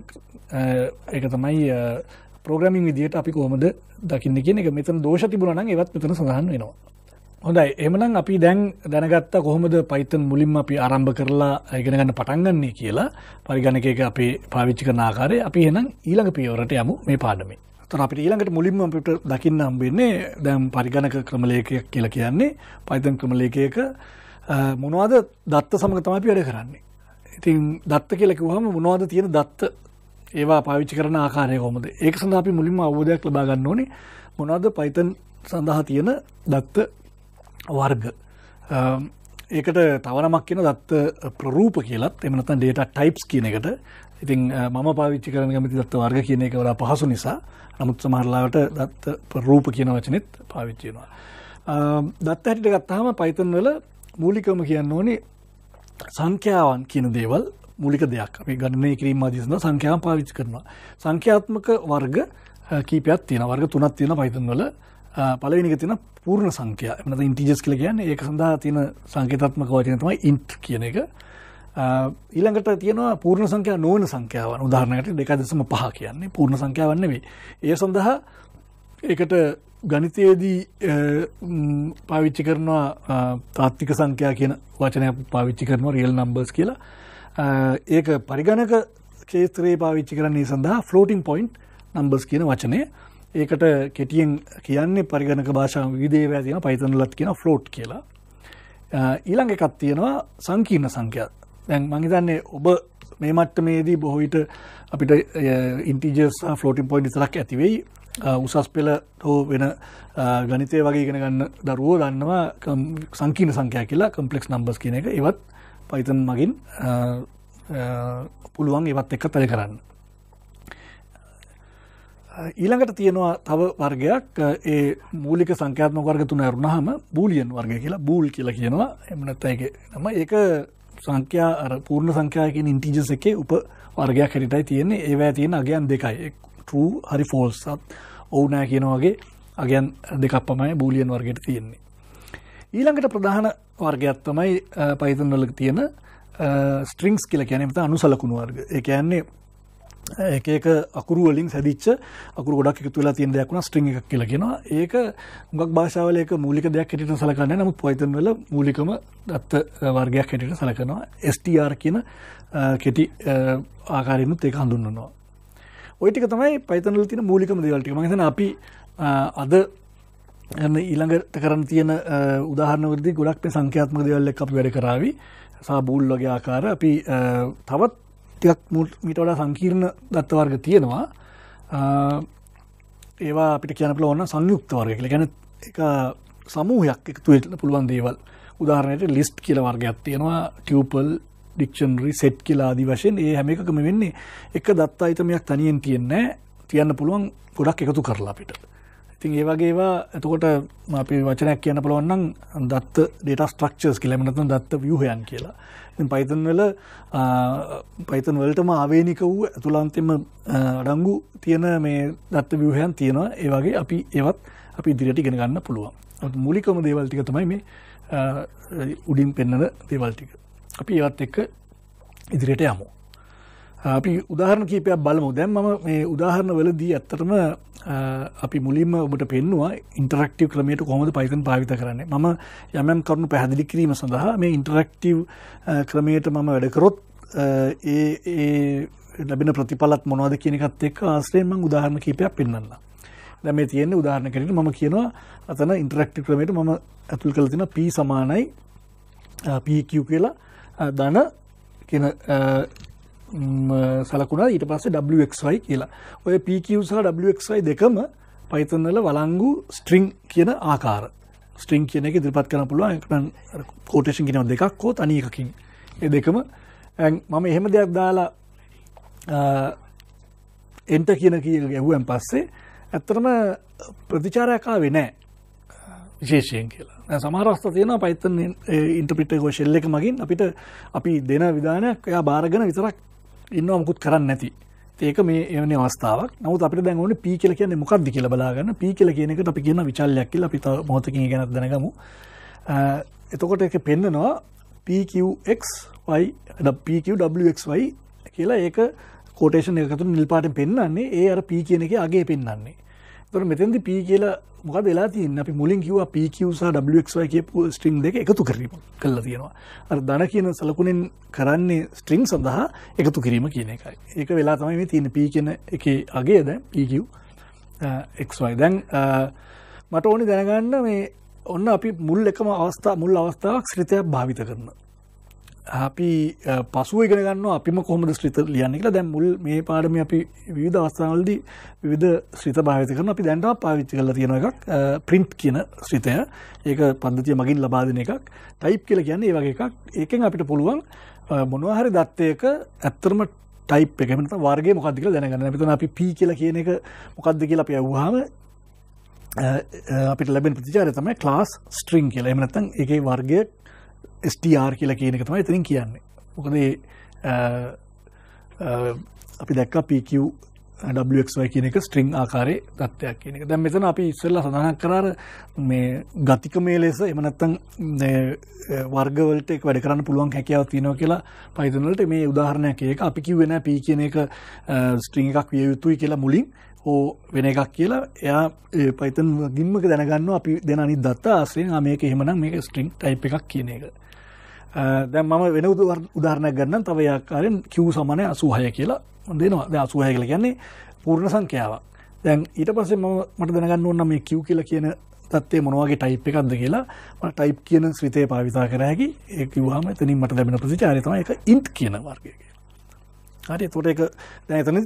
එක තමයි ප්‍රෝග්‍රමින් විදියට අපි කොහොමද දකින්න කියෙ එක මෙතන දෝෂ තිබුණන ඒවත් මෙතන සඳහන් වෙනවා හොඳයි එමනම් අපි දැන් දැනගත්ත කොහොමද පයිතන් මුලින්ම අපි ආරම්භ කරලා ඇගෙනගන්න පටන්ගන්නේ කියලා පරිගණකයක අපේ පාවිච්චි කරන ආකාරය අපි එනම් ඊළඟ පියවරට යමු මේ පාඩමේ. තොර අපිට ඊළඟට මුලින්ම අපිට දකින්න හම්බෙන්නේ දැම් පරිගණක ක්‍රමලේකයක් කියලා කියන්නේ පයිතන් ක්‍රමලේකයක මොනවාද දත්ත සමඟ තමයි වැඩ කරන්නේ. ඉතින් දත්ත කියලක හම මොනවාද තියෙන දත්ත ඒවා පාවිච්චි කරන ආකාරය කොමද ඒක සඳ අපි මුලින්ම අවබෝධයක් ලබාගන්න ඕනේ මොනවාද පයිතන් සඳහා තියෙන දත්ත වර්ග ඒකට තවනමක් කියන දත්ත ප්‍රරූප කියලත් එමනතන් ඩේට ටයිප්ස් කියන එකට ඉතින් මම පාවිච්චි කරන ගමති දත්ත වර්ග කියන එක වඩා පහසු නිසා නමුත් සමහරලාවට දත්ත ප්‍රරූප කියන වචනෙත් පාවිච්චයෙනවා. දත්ත හැටිට ගත්තාම පයිතන්වල මූලිකම කියන්න ඕනේ සංඛ්‍යාවන් කියන දේවල් මුලික දෙයක් අපි ගණනය කිරීම අදිසඳ සංඛ්‍යාව පාවිච්චි කරනවා. සංඛ්‍යාත්මක වර්ග කීපයක් තියෙන වර්ග තුනත් තියෙන පයිතන්වල පලවෙනික තින පූර්ණ සංකය එමන ඉන්ටිජස් කල ගැන් ඒ සඳහා තියෙන සංකේතත්මක වචන තමයි ඉන්ට් කියන එක ඊළඟට තියෙනවා පූර්ණ සංකයා නොවන සංඛ්‍යාවන් උදාහරණයට දෙක දෙසම පහ කියන්නේ පූර්ණ සංඛ්‍යාවන් නෙවෙයි ඒ සඳහා ඒකට ගනිතයේදී පාවිච්චි කරනවා තාත්තික සංඛ්‍යා කියන වචනය පාවිච්චි කරනවා රියල් නම්බර්ස් කියලා ඒක පරිගණක ක්ෂේත්‍රයේ පාවිච්චි කරන්නේ සඳහා ෆලෝටින් පොයින්් නම්බර්ස් කියන වචනය ඒකට කෙටියෙන් කියන්නේ පරිගණක භාෂාව විදේවය තියෙන පයිතනලත් කියන ෆ්ලෝට් කියලා. ඊළඟ එකක් තියෙනවා සංකීර්ණ සංඛ්‍යා. දැන් මං හිතන්නේ ඔබ මේ මට්ටමේදී බොහෝ විට අපිට ඉන්ටිජර්ස් ෆ්ලෝටින් පොයින්ට් විතරක් ඇති වෙයි. උසස් පෙළ හෝ වෙන ගණිතය වගේ ඉගෙන ගන්න දරුවෝ දන්නවා සංකීර්ණ සංඛ්‍යා කියලා කම්පලෙක්ස් නම්බර්ස් කියන එක. ඒවත් පයිතන් මගින් පුළුවන් ඒවත් එක්ක පැල කරන්න. ඊළඟට තියෙනවා තව වර්ගයක් ඒ මූලික සංඛ්‍යාත්මක වර්ග තුන ඇරුණාම බූලියන් වර්ගය කියලා බූල් කියලා කියනවා එමනත් ඒක නම ඒක සංඛ්‍යා අර පූර්ණ සංඛ්‍යායකින් ඉන්ටිජස් එකේ උප වර්ගයක් හැටියටයි තියෙන්නේ ඒවැය තියෙන අගයන් දෙකයි true හරි false ඔව් නැහැ කියන වගේ අගයන් දෙකක් පමණයි බූලියන් වර්ගයට තියෙන්නේ ඊළඟට ප්‍රධාන වර්ගයක් තමයි Python වල තියෙන strings කියලා කියන්නේ මත අනුසලකුණු වර්ග. ඒ කියන්නේ ඒක අකුරු වලින් සැදිච්ච අකුරු ගොඩක් එකතු වෙලා තියෙන දෙයක් වුණා ස්ට්‍රිං එකක් කියලා කියනවා. ඒක හුඟක් භාෂාවල ඒක මූලික දෙයක් හැටියට සැලකන්නේ නැහැ. නමුත් Python වල මූලිකම දත්ත වර්ගයක් හැටියට සැලකනවා. str කියන කෙටි ආකාරයෙන්ුත් ඒක හඳුන්වනවා. ওই ටික තමයි Python වල තියෙන මූලිකම දේවල් ටික. මම හිතන්නේ අපි අද ඊළඟට කරන්න තියෙන උදාහරණ වලදී ගොඩක් මේ සංඛ්‍යාත්මක දේවල් එක්ක අපි වැඩ කරાવી. සා බූල් වගේ ආකාර අපි තවත් තියක් මීට වඩා සංකීර්ණ දත්තවර්ග තියෙනවා ඒවා අපිට කියනපල ඔන්න සංයුක්ත වර්ග ගැන එක සමූහයක් එකතු වෙන්න පුළුවන් දේවල් උදාහරණයට ලිස්ට් කියල වර්ගයක් තියෙනවා ටියපල් ඩික්ෂන්රි සෙට් කියලා ආදි වශයෙන් ඒ හැම එකකම වෙන්නේ එක දත්තා අයිතමයක් තනියෙන් තියෙන්නේ තියන්න පුළුවන් ගොඩක් එකතු කරලා අපිට. ඉතින් ඒ වගේවා එතකොට අපි වචනයක් කියන්න පුළුවන් නම් දත්ත data structures කියලා එමු නැත්නම් දත්ත ව්‍යුහයන් කියලා. පයිතන් වල පයිතන් වලටම ආවේනික වූ ඇතුළන්තෙම අඩංගු තියෙන මේ දත්ත වියහයන් තියෙනවා ඒවගේ අපි ඒවත් අපි ඉදිරියට ගෙන ගන්න පුළුවන් මුලිකම දේවල්ටික තමයි මේ උඩින් පෙන්නන දේවල්ටික අපි ඒවත් එක්ක ඉදිරියට යමු අපි උදාහරණ කීපයක් බලමු දැන් ම මේ උදාහරණ වලදී ඇත්තටම අපි මුලින්ම ඔබට පෙන්වා ඉන්ටරක්ටව ක්‍රමයට කොමද පයිතන් පාවිත කරන්නේ ම යමම් කරුණු පැහදිලි කිරීම සඳහා මේ ඉන්ටරක්ටව ක්‍රමයට මම වැඩකරොත් ඒ ලැබෙන ප්‍රතිපලත් මොනවද කියනකත් එක් ආශ්‍රයෙන්ම උදාහරණ කීපයක් පෙන්න්න දැම තියෙන්නේ උදාහරණ කරට ම කියනවා අතන ඉන්ටරක්ටව ක්‍රමයට මම ඇතුල් කළ තින පී සමානයි පQ කියලා දන කියන සලකුණා ඊට පස්සේ wxy කියලා. ඔය pq සහ wxy දෙකම Python වල වළංගු string කියන ආකාර. string කියන එක ඉදිරිපත් කරන්න පුළුවන්. ඒකනම් quotation කියනවා දෙකක් හෝ තනි එකකින්. ඒ දෙකම මම එහෙම දෙයක් දාලා එන්ට කියන කිය ගැහුවන් පස්සේ ඇත්තරම ප්‍රතිචාරයක් ආවේ නෑ විශේෂයෙන් කියලා සමහරස්ත තියෙන පයිතන් ඉන්ටපිට ගෝශෙල්ල එක මගින් අපිට අපි දෙන විධානයක් එයා භාරගෙන විතරක් ඉන්නවා මුකුත් කරන්න නැති ඒක මේ එවනි අවස්ථාවක් නමුත් අපිට දැන් ඕනේ පී කියලා කියන්නේ මොකක්ද කියලා බලාගන්න පී කියලා කියන එකට අපි කියන විචල්යක් කියලා අපි තව මොහොතකින් ගැනත් දැනගමු එතකොට ඒක පෙන්නනවා PQXY කියලා ඒක කෝටේෂන් එකතු නිල්පාට පෙන්න්නන්නේ ඒ අර පී කියන එක අගේ පෙන්න්නන්නේ තොර මෙතැදි පී කියලා මොක වෙලා තියන්න අපි මුලින් කිව පQසාWක්ය කියපු ස්ට්‍රිං දෙක එකතු කිරීම කල්ල තියෙනවා අ දන කියන සලකුණෙන් කරන්නේ ස්ට්‍රිං සඳහා එකතු කිරීම කියන එකයි ඒක වෙලා තමයි මේ තියෙන පී කියන එක අගේ දැ පQක්යි දැන් මට ඕනි දැනගන්න මේ ඔන්න අපි මුල් එකම අවස්ථා මුල් අවස්ථාවක් ශ්‍රතයක් භාවිත කරන්න අපි පසුව ඉගෙන ගන්න අපිම කොහොමද ශ්‍රිත ලියන්න කියලා දැන් මුල් මේ පාඩම අපි විවිධ අවස්ථාවලදී විවිධ ශ්‍රිත භාවිත කරන අපි දැන්ට පාවිච්චි කරලා තියෙන එකක් ප්‍රින්ට් කියන ශ්‍රිතය ඒක පද්ධතිය මගින් ලබා දෙන එකක් ටයිප් කියලා කියන්නේ ඒ වගේ එකක් ඒකෙන් අපිට පුළුවන් මොනවා හරි දත්තයක ඇත්තටම ටයිප් එක මෙතන වර්ගය මොකක්ද කියලා දැනගන්න. මෙතන අපි P කියලා කියන එක මොකක්ද කියලා අපි අහුවාම අපිට ලැබෙන ප්‍රතිචාරය තමයි ක්ලාස් ස්ට්‍රිං කියලා. එහෙම නැත්නම් ඒකේ වර්ගය ස්ටR කියලා කියනක තමයි එතරින් කියන්නේ මොකද අපි දැක්ක PQWXY කියන එක ස්ට්‍රිං ආකාරයේ තත්ත්වයක් කියන එක. දැන් මෙතන අපි ඉස්සෙල්ලා සඳහන් කරාර මේ ගතිකමය ලෙස එහෙම නැත්නම් වර්ග වලට ඒක වැඩ කරන්න පුළුවන් හැකියාවක් තියෙනවා කියලා Python වලට මේ උදාහරණයක් ඒක අපි කිව්වේ නෑ P කියන එක ස්ට්‍රිං එකක් විය යුතුයි කියලා මුලින් හෝ වෙන එකක් කියලා එයා පයිතන් ගින්මක දැනගන්න අපි දෙන අනිත් දත්ත ආශ්‍රයෙන් මේක එහෙමනම් මේක ස්ට්‍රිං ටයිප් එකක් කියන එක. දැන් මම වෙන උදාරණයක් ගන්න තව ආකාරයෙන් කිව් සමනය අසූහය කියලා දෙනවා දැන් අසූහය කියලා කියන්නේ පූර්ණ සංඛ්‍යාවක් දැන් ඊට පස්සේ මම මට දැනගන්න ඕන මේ කිව් කියලා කියන තත්ත්වය මොනවාගේ ටයිප් එකක්ද කියලා මම ටයිප් කියන ශ්‍රිතේ භාවිතා කර හැකි ඒ කිව්වම එතනින් මට ලැබෙන ප්‍රතිචාරය තමයි ඒක ඉන්ට් කියන වර්ගය කියලා හරි එතකොට ඒක දැන් එතන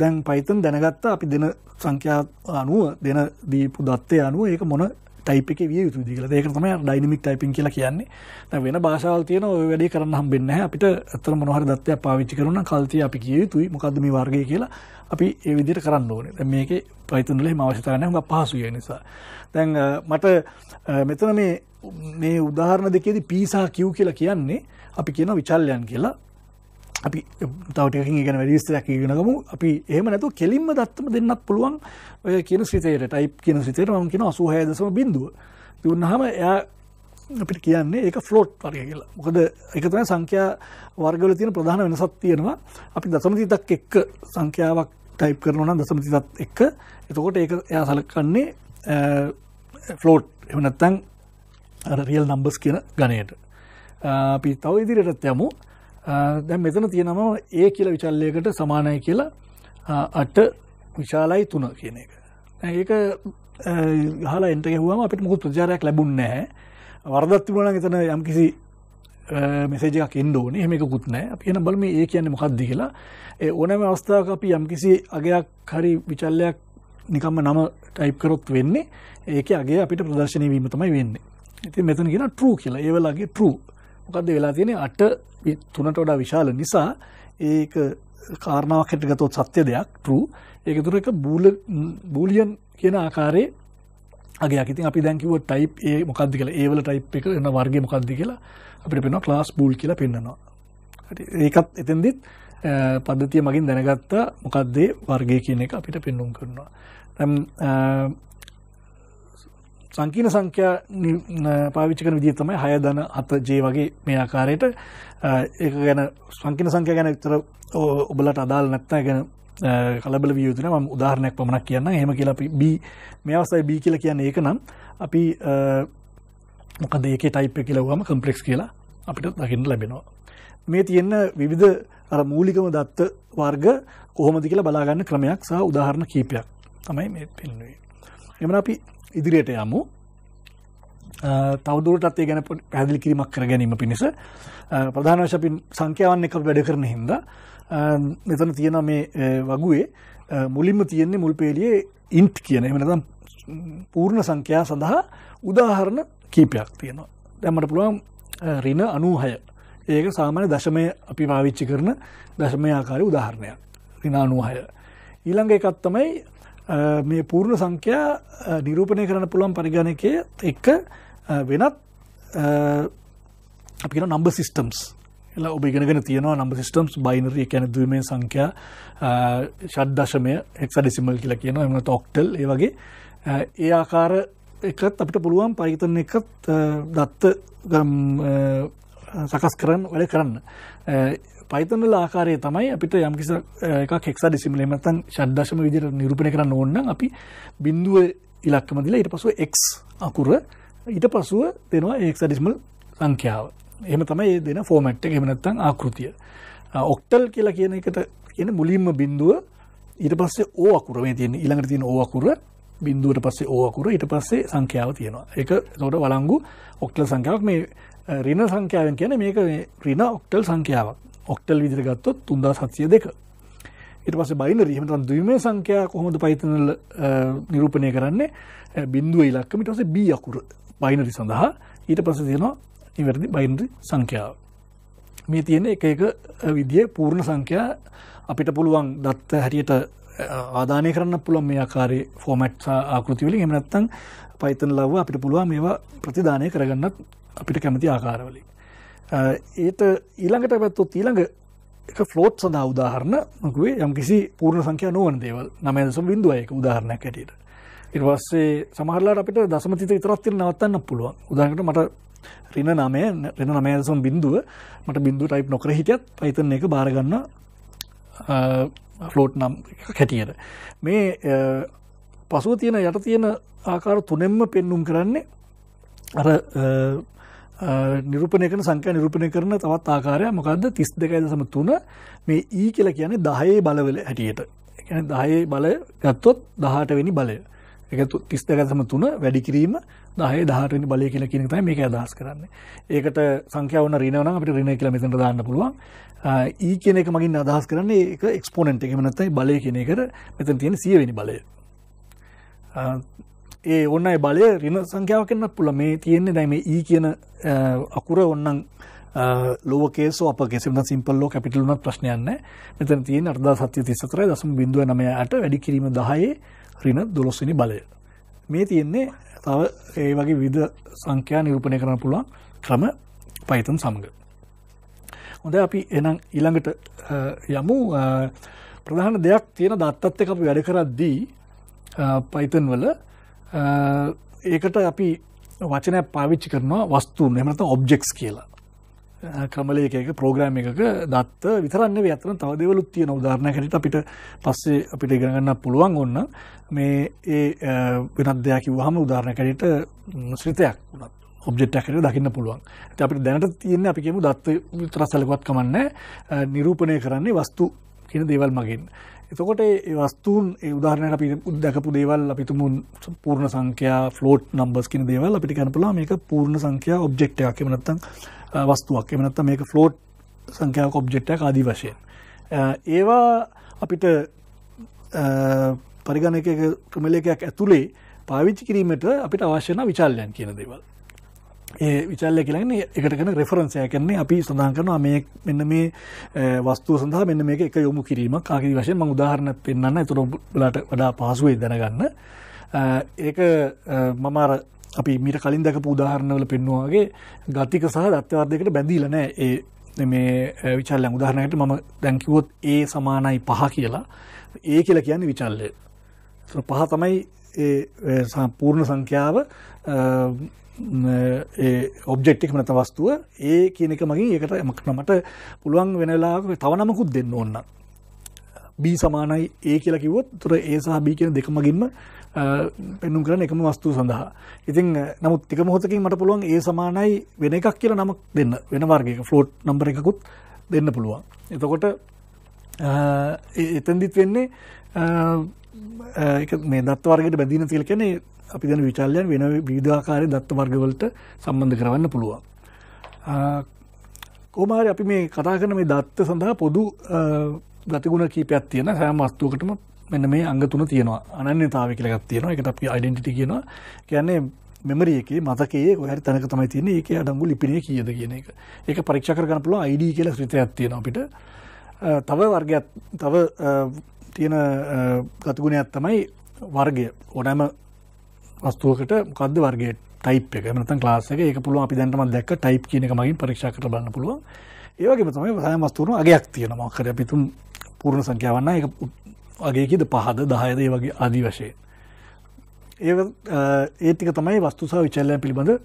දැන් Python දැනගත්තා අපි දෙන සංඛ්‍යා අනුව දෙන දීපු දත්තය අනුව ඒක මොන ටයිප එක විය යුතු දිකල ඒකතම ඩයිනමික් ටයිපින් කියලා කියන්නේ ත වෙන භාෂාව තියන වැඩි කරන්න හම්බෙන්න අපිට අතර මොහර දත්වය පාවිච්චි කරන කල්තිය අපි කිය යුතුයි මොකක්දම වර්ගය කියලා අපි ඒ විදිර කරන්න ඕනේ මේක පයිතුන්ලේ මවශ්‍යතානයම පහසුය නිසා. දැන් මට මෙතන මේ උදාහරණ දෙකේද පිසා කිව් කියලා කියන්නේ අපි කියන විචල්යන් කියලා අපි තවටකින් ගැන වැඩිස්තරයක් ඉගෙනකමු අපි එහම නැතු කෙලින්ම දත්තම දෙන්නත් පුළුවන් ඔය කියන සිතේට ටයි් කියන සිතේට ම කියෙන අසුහයදසම බිඳුව තිවන්නහම එයා අපිට කියන්නේ ඒක ෆ්ලෝට් වර්ග කියලා මොකද එකතන සංඛ්‍යා වර්ගල තියෙන ප්‍රධාන වෙනසත් තියෙනවා අපි දසමතිතක් එක්ක සංඛ්‍යාවක් ටයිප් කරනවන දසමතිතත් එක්ක එතකොට ඒක එයා සලකන්නේ ෆ්ලෝට් එමනත්තන් රියල් නම්බස් කියන ගණයට අපි තව ඉදිරියටත් යමු දැන් මෙතන තියෙනම ඒ කියලා විචල්ලයකට සමානයි කියලා අට විශාලයි තුන කියන එක. ඒක හලා එන්ට ගෙවුවම අපිට මුකුත් ප්‍රචාරයක් ලැබුන්නේ නැහැ. වරදක් තිබුණා නම් එතන යම්කිසි මෙසේජ් එකක් එන්න ඕනේ. එහෙම එකකුත් නැහැ. අපි එහෙනම් බලමු ඒ කියන්නේ මොකක්ද කියලා. ඒ ඕනෑම අවස්ථාවක අපි යම්කිසි අගයක් හරි විචල්ලයක් නිකම්ම නම ටයිප් කරොත් වෙන්නේ. ඒකේ අගය අපිට ප්‍රදර්ශනය වීම තමයි වෙන්නේ. ඉතින් මෙතන කියන true කියලා. ඒ වෙලාවගේ true මොකද්ද වෙලා තියෙන්නේ අට තුනට වඩා විශාල නිසා ඒක කාරණාවක් හැට ගතොත් සත්‍ය දෙයක් true ඒක තුර එක බූල බූලියන් කියන ආකාරයේ අගයක්. ඉතින් අපි දැන් කිව්ව type A මොකක්ද කියලා A වල type එක වෙන වර්ගය මොකක්ද කියලා අපිට පේනවා class bool කියලා පෙන්නනවා. ඒකත් එතෙන්දිත් පද්ධතිය මගින් දැනගත්තා මොකක්ද වර්ගය කියන එක අපිට පෙන්වුම් කරනවා. දැන් සංකීන සංඛ්‍යා පාවිච්චි කරන විදිහ තමයි 6 ධන 7 j වගේ මේ ආකාරයට ඒක ගැන සංකීන සංඛ්‍යා ගැන විතර ඔබලට අදාළ නැත්නම් ගැන කලබල විය යුතු නැහැ මම උදාහරණයක් පමණක් කියන්නම් එහෙම කියලා අපි b මේ අවස්ථාවේ b කියලා කියන්නේ ඒක නම් අපි මොකද ඒකේ type එක කියලා වුවම complex කියලා අපිට දකින්න ලැබෙනවා මේ තියෙන විවිධ අර මූලිකම දත්ත වර්ග කොහොමද කියලා බලාගන්න ක්‍රමයක් සහ උදාහරණ කීපයක් තමයි මේ පෙන්වන්නේ. එමන අපි ඉදිරියට යමු තවදුරටත් ඒ ගැන පැදිලි කිරීමක් කර ගැනීම පිණිස ප්‍රධාන වශයෙන් අපි සංඛ්‍යාවන් එක වැඩ කරන හින්දා මෙතන තියෙන මේ වගුවේ මුලින්ම තියෙන්නේ මුල් පේලියේ ඉන්ට් කියන එහෙම නැත්නම් පූර්ණ සංඛ්‍යා සඳහා උදාහරණ කීපයක් තියෙනවා. දැන් මට පුළුවන් ඍණ 96. ඒක සාමාන්‍ය දශමය අපි පාවිච්චි කරන දශමය ආකාරයේ උදාහරණයක්. ඍණ 96. ඊළඟ එකක් තමයි මේ පූර්ණ සංඛ්‍යා නිරූපණය කරන්න පුළුවන් පරිගණකය එක වෙනත් අපි නම්බ සිිස්ටම්ස් එල ඔබ ඉගෙනගෙන තියෙනවා නම්බ සිිස්ටම්ස් බයිනරි එකැන දීමේ සංඛ්‍යා ෂඩ්දශමය එක්ස ඩිසිමල් කියලා කියනවා එම ඔක්ටල් ඒ වගේ ඒ ආකාර එකත් අපිට පුළුවන් පරිතන එකත් දත්ත සකස් කරන්න වැඩ කරන්න පයිතනල ආකාරය තමයි අපිට යම්කිසි එකක් හෙක්සා ඩෙසිමල් එහෙම නැත්නම් ෂඩ්දශම විදිහට නිරූපණය කරන්න ඕන නම් අපි බිඳුව ඉලක්කම දීලා ඊට පස්ව x අකුර ඊට පස්ව දෙනවා හෙක්සා ඩෙසිමල් සංඛ්‍යාව. එහෙම තමයි මේ දෙන ෆෝමැට් එක. එහෙම නැත්නම් ආකෘතිය. ඔක්ටල් කියලා කියන එකට කියන මුලින්ම බිඳුව ඊට පස්සේ o අකුර මේ තියෙන ඊළඟට තියෙන o අකුර බිඳුවට පස්සේ o අකුර ඊට පස්සේ සංඛ්‍යාව තියෙනවා. ඒක ඒකට වළංගු ඔක්ටල් සංඛ්‍යාවක් මේ ඍණ සංඛ්‍යාවෙන් කියන්නේ මේක ඍණ ඔක්ටල් සංඛ්‍යාවක්. ඔක්ටල් විදිර ගත්තොත් තුන්දා සත්සිය දෙක ඉට පස බයිනරී හමතන් දීමේ සංඛ්‍යයා කොහොමද පයිතනල නිරූපණය කරන්නේ බින්දුව ඉලක්කමිට ඔසේ බී අකුර බයිනරි සඳහා ඊට පස තියෙනවා ඉවැරදි බයින්රි සංඛ්‍යාව මේ තියෙන එක එක විදිිය පූර්ණ සංඛ්‍යා අපිට පුළුවන් දත්ත හැටියට ආධානය කරන්න පුළන් මේ ආකාරය ෆෝමට් ආකෘතිවලින් එමනත්තං පයිතන ලව අපිට පුළුවන් මේවා ප්‍රතිධානය කරගන්නත් අපිට කැමති ආකාරවලින් ඒට ඊළඟට පැත්තුත් ඊළඟ එක ෆ්ලෝට් සඳහා උදාහරණ මකුවේ යම් කිසි පූර්ණ සංඛ්‍යා නුවන් දේවල් නමයදසුම් බින්දුවයක උදාහරණයක් ඇටට ඉර්වස්සේ සමහරලාට අපිට දසමතිත ඉතරත්තිර නවත්තන්න පුළුවන් උදාහරණට මට රින නමය රෙන නමයදසුම් බින්දුව මට බින්දු ටයිප් නොකර හිටියත් පයිතන එක බාරගන්න ෆ්ලෝට් නම් කැටියට මේ පසුව තියෙන යට තියෙන ආකාර තුනෙම්ම පෙන්නුම් කරන්නේ අර නිරූපණය කරන සංඛ්‍යා නිරූපණය කරන තවත් ආකාරය මොකද්ද 32.3 මේ e කියලා කියන්නේ 10 බලවල හැටියට. ඒ කියන්නේ 10 බල ගත්තොත් 18 වෙනි බලය. ඒක 32.3 වැඩි කිරීම 10 18 වෙනි බලය කියලා කියන එක තමයි මේක අදහස් කරන්නේ. ඒකට සංඛ්‍යාව වුණ ඍණ නම් අපිට ඍණ කියලා මෙතනට දාන්න පුළුවන්. e කියන එක මගින් අදහස් කරන්නේ ඒක එක්ස්පොනන්ට් එක. එහෙම නැත්නම් බලය කියන එකට මෙතන තියෙන 100 වෙනි බලය. ඒ ඔන්න බලය රින සංඛ්‍යාව කන්න පුල මේ තියෙන්නේ දැම ඒ e කියන අකුර ඔන්නන් ලෝකේස අප කෙසිම සිම්පල්ලෝ කැපිටලුන ප්‍රශ්නයන්න මෙතන තිය අර්දා සත්‍ය තිස්සතර දසම් බිඳුව නමයට වැඩි කිරීම දහයේ රින දොලොස්සනි බලය. මේ තියෙන්නේ තව ඒ වගේ විද සංඛ්‍යා නිරූපණය කරන පුළුවන් ක්‍රම පයිතන් සමඟ. හොඳ අපි එනම් ඊළඟට යමු ප්‍රධාන දෙයක් තියෙන දත්තත් එක අපි වැඩ කරද්දී පයිතන් වල ඒකට අපි වචනය පාවිච්චි කරනවා වස්තුූන් එමනත ඔබ්ජෙක්ස් කියලා ක්‍රමලය එකක ප්‍රෝග්‍රෑම් එකක දත්ත විතරන්න ඇතන තව දෙවලුත් තියෙන උදාරණ හැට අපිට පස්සේ අපිට ඉගෙනගන්න පුළුවන් ඔන්න මේ ඒ වෙනත් දෙයක් වහම උදාරණ කැඩට ශ්‍රිතයක් වනත් ඔබ්ෙට් ඇකට දකින්න පුළුවන් ඇති අපිට දැනට තියන්න අපිකෙමු දත්ත විතරස් සැලකොත් කමන්න නිරූපණය කරන්නේ වස්තු කියන දේවල් මගින් එතකොට ඒ වස්තුන් ඒ උදාහරණයට අපි දැකපු දේවල් අපි තුමු පූර්ණ සංඛ්‍යා ෆ්ලෝට් නම්බර්ස් කියන දේවල් අපිට කියන්න පුළුවන් මේක පූර්ණ සංඛ්‍යා ඔබ්ජෙක්ට් එකක් එහෙම නැත්නම් වස්තුවක් එහෙම නැත්නම් මේක ෆ්ලෝට් සංඛ්‍යාවක් ඔබ්ජෙක්ට් එකක් ආදී වශයෙන් ඒවා අපිට පරිගණකයක ක්‍රමලේඛයක් ඇතුලේ පාවිච්චි කිරීමට අපිට අවශ්‍ය වෙන විචල්යන් කියන දේවල් ඒ විචල්ල කියලන්නේ එකට කන රෙෆරන්සය කන්නේ අපි සඳහන් කරනවා මේ මෙන්න මේ වස්තුව සඳහා මෙන්න මේක එක යොමු කිරීම කාකිරි වශයෙන් ම උදාහරණ පෙන්න්න තුරලට වඩා පහසුවේ දැනගන්න ඒක මමර අපි මිට කලින් දැක පුදාහරණවල පෙන්වාගේ ගතික සහ දත්්‍යවර්ධයකට බැඳීලනෑ ඒ මේ විචල්ල උදාහරණයට මම දැංකිවොත් ඒ සමානයි පහ කියලා ඒ කියලා කියන්නේ විචල්ලය පහ තමයි සම්පූර්ණ සංඛ්‍යාව ඒ ඔබ්ෙක්් එක නත වස්තුව ඒ කියන එක මගින් ඒකට මට පුළුවන් වෙනලාක තව නමකුත් දෙන්න ඕන්න බී සමානයි ඒ කියලා කිවොත් තුර ඒ සහ බී කියන දෙක මගින්ම පෙන්නුම් කරන එකම වස්තුූ සඳහා ඉතින් නමුත් තික මොහොතකින් මට පුළුවන් ඒ සමානයි වෙන එකක් කියලා නමක් දෙන්න වෙන වර්ගයක ෆ්ලෝට් නම්බර එකකුත් දෙන්න පුළුවන් එතකොට එතන්දිත් වෙන්නේ මේ දත්ව වර්ගයට බැඳීන තිල කෙනෙ අපි දැන විචල්ලයන් වෙන විධාකාරය දත්ත වර්ගවලට සම්බන්ධ කරවන්න පුළුවන්. කෝමාරි අපි මේ කතා කරන මේ දත්ත සඳහා පොදු ගතිගුණ කීපයක් තියෙන සෑම වස්තුවකටම මෙන්න මේ අංගතුන තියෙනවා අනන්‍යතාව කියලගත් තියෙනවා එකට අපි අයිඩෙන්ටිටි කියනවා කියන්නේ මෙමරි එකේ මතකයේ හරි තැනක තමයි තියෙන ඒක අඩංගු ලිපිනය කියද කියන එක ඒක පරීක්ෂ කරගන්න පුළුව අයිඩ කියල ශ්‍රිතයක් තියෙන අපිට තව වර්ගයක් තව තියෙන ගතිගුණයක් තමයි වර්ගය ඕනෑම වස්තුවකට මොකද වර්ගේ ටයිප් එක නතන් ලාසක එක පුළුව අපි දැන්ටමත් දැක් ටයිප් කියන එක මගින් පරීක්ෂා කර බලන්න පුළුව ඒවගේ තමයි සෑම වස්තුරන අගයක් තියෙන මක්කර අපිතුම් පූර්ණ සංඛ්‍යාවන්න එක අගේකද පහද දහයද ඒ වගේ අදී වශයෙන් ඒ ඒතික තමයි වස්තුසා විචල්ලය පිළිබඳ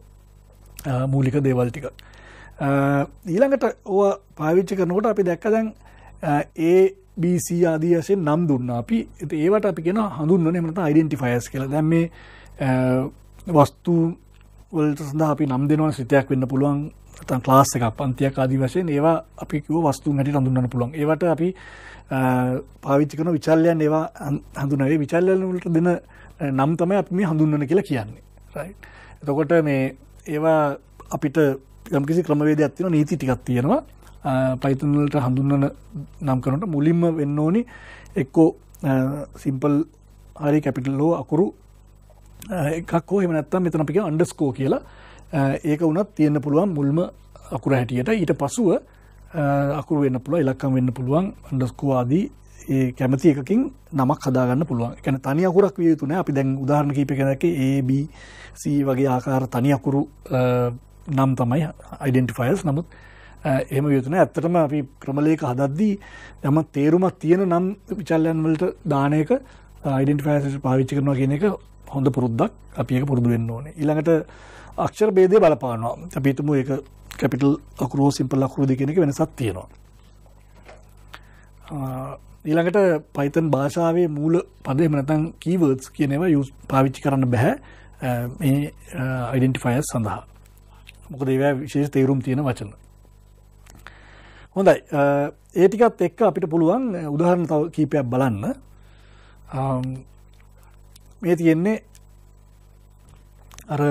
මූලික දේවල් ටික ඊළඟට ඕ පාවිච්චි කරනකොට අපි දැක්ක දැන් ඒ BC ආදී වශයෙන් නම් දුන්නා. අපි ඒවට අපි කියනවා හඳුන්වන එහෙම නැත්නම් ඩෙන්ටිෆයර්ස් කියලා. දැන් මේ වස්තු වලට සඳහා අපි නම් දෙනවා සිතයක් වෙන්න පුළුවන් නැත්නම් ක්ලාස් එකක් පන්තියක් ආදී වශයෙන් ඒවා අපි කිව්ව වස්තුන් හැටියට හඳුන්වන්න පුළුවන්. ඒවට අපි පාවිච්චි කරන විචල්යන් ඒවා හඳුන්වන්නේ විචල්යන් වලට දෙන නම් තමයි අපි මේ හඳුන්වන කියලා කියන්නේ. රයිට්. එතකොට මේ ඒවා අපිට යම්කිසි ක්‍රමවේදයක් තියෙනවා නීති ටිකක් තියෙනවා. පයිතන්වලට හඳුන්නන නම් කරනට මුලින්ම වෙන්න ඕනි එක්කෝ සිම්පල් හරි කැපිටල් ලෝ අකුරු එකක්කෝ එම නැත්තම් මෙතන අපික අන්ඩස්කෝ කියලා ඒක වනත් තියෙන්න්න පුළුවන් මුල්ම අකුර හැටියට ඊට පසුව අකුර වෙන්න පුළුව ඉලක්කම් වෙන්න පුළුවන් අන්ඩස්කෝවාදී ඒ කැමති එකකින් නමක් හදාගන්න පුළුවන් එකැන තනි අකුරක් විය යුතුන අපි දැන් උදාහරණ කීප කෙනක ABC වගේ ආකාර තනි අකුරු නම් තමයි අයිඩෙන්ටිෆයිල්ස් නමුත් එම යුතුන ඇත්තටම අපි ක්‍රමලයක හදද්දී යම තේරුමක් තියෙන නම් විචල්ලයන් වලට දානයක අයිඩෙන්ටිෆයිසර් පාවිච්චි කරනවා කියන එක හොඳ පුරුද්දක් අපි ඒක පුරුදු වෙන්න ඕනේ. ඊළඟට අක්ෂර ભેදය බලපානවා. අපි හිතමු ඒක කැපිටල් අකුරු හෝ සිම්පල් අකුරු දෙක කියන එක වෙනසක් තියෙනවා. ඊළඟට පයිතන් භාෂාවේ මූල පදේ මනතන් කීවර්ඩ්ස් කියනවා යස් පාවිච්චි කරන්න බැහැ මේ අයිඩෙන්ටිෆයර් සඳහා මොකද ඒවා විශේෂ තේරුම් තියෙන වචන හොඳයි ඒ ටිකත් එක්ක අපිට පුළුවන් උදාහරණ තව කීපයක් බලන්න මේ තියෙන්නේ අර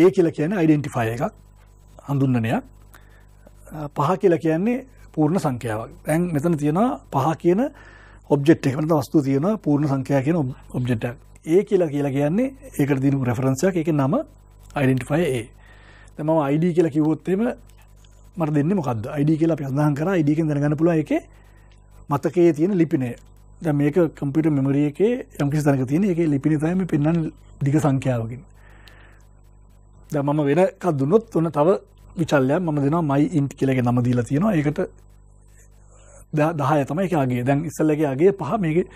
ඒ කියල කියන අයිඩෙන්ටිෆය එකක් හඳුන්නනයක් පහ කියලා කියන්නේ පූර්ණ සංඛ්‍යාවක් ඇන් මෙතන තියෙන පහ කියන ඔබ්ෙට් එකකට වස්තු තියෙන පූර්ණ සංඛ්‍යා කියන ඔබ්ෙට් ඒ කියලා කියලා කියන්නේ ඒකට දිනු රෙෆරන්සයක් එක නම අයිඩෙන්ටිෆය ඒ තම අයිඩ කියලා කිවොත්තේම මට දෙන්න මොකක්ද අයිඩ කියලා ප්‍රසඳහන් කර ඉඩිකෙන් දැනගන්න පුල එක මතකේ තියෙන ලිපිනේ ද මේක කම්පිට මෙමරිය එක යම්කිසි තනක තියෙන එක ලිපිනි තම පෙන්න්න දිග සංඛ්‍යාවකින් ද මම වෙනකක් දුන්නොත් ඔන්න තව විචල්ලය ම දෙන මයි ඉන්ට් කියලක නම දීලා තියෙනවා ඒකට දහය තම එකගේ දැන් ඉස්සල්ලකගේ පහ මේක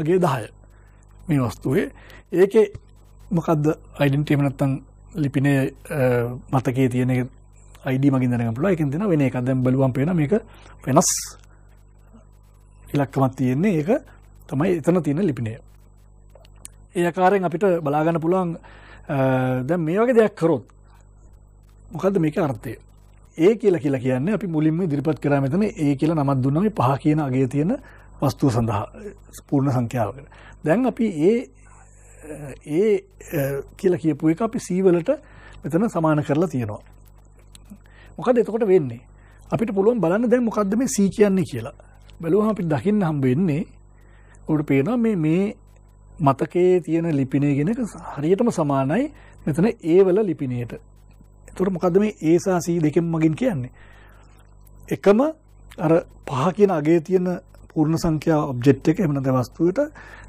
අගේ දහය මේ වස්තුවේ ඒක මොකක්ද අයිඩන්ටීමනත්තන් ලිපිනේ මතකේ තියෙන අයිඩ මගින් දැනගන්න පුළුවන්. ඒකෙන් දෙනවා වෙන එකක්. දැන් බලුවම් පේනවා මේක වෙනස් ඉලක්කමක් තියෙන්නේ. ඒක තමයි එතන තියෙන ලිපිණය. ඒ ආකාරයෙන් අපිට බලා ගන්න පුළුවන් දැන් මේ වගේ දෙයක් කරොත් මොකද්ද මේකේ අර්ථය? ඒ කියලා කියලා කියන්නේ අපි මුලින්ම ඉදිරිපත් කරා මෙතන ඒ කියලා නමක් දුන්නා මේ පහ කියන අගය තියෙන වස්තුව සඳහා පූර්ණ සංඛ්‍යාවකට. දැන් අපි ඒ ඒ කියලා කියපු එක අපි C වලට මෙතන සමාන කරලා තියෙනවා. මොකද එතකොට වෙන්නේ අපිට පුළුවන් බලන්න දැන් මොකද්ද මේ C කියන්නේ කියලා. බැලුවහම අපිට දකින්න හම්බ වෙන්නේ උඩ පේනවා මේ මේ මතකයේ තියෙන ලිපිනේ කෙනක හරියටම සමානයි මෙතන A වල ලිපිනේට. එතකොට මොකද්ද මේ A සහ C දෙකෙන් මගින් කියන්නේ? එකම අර පහ කියන අගේ තියෙන පූර්ණ සංඛ්‍යා ඔබ්ජෙක්ට් එක එහෙම නැත්නම් වස්තුවට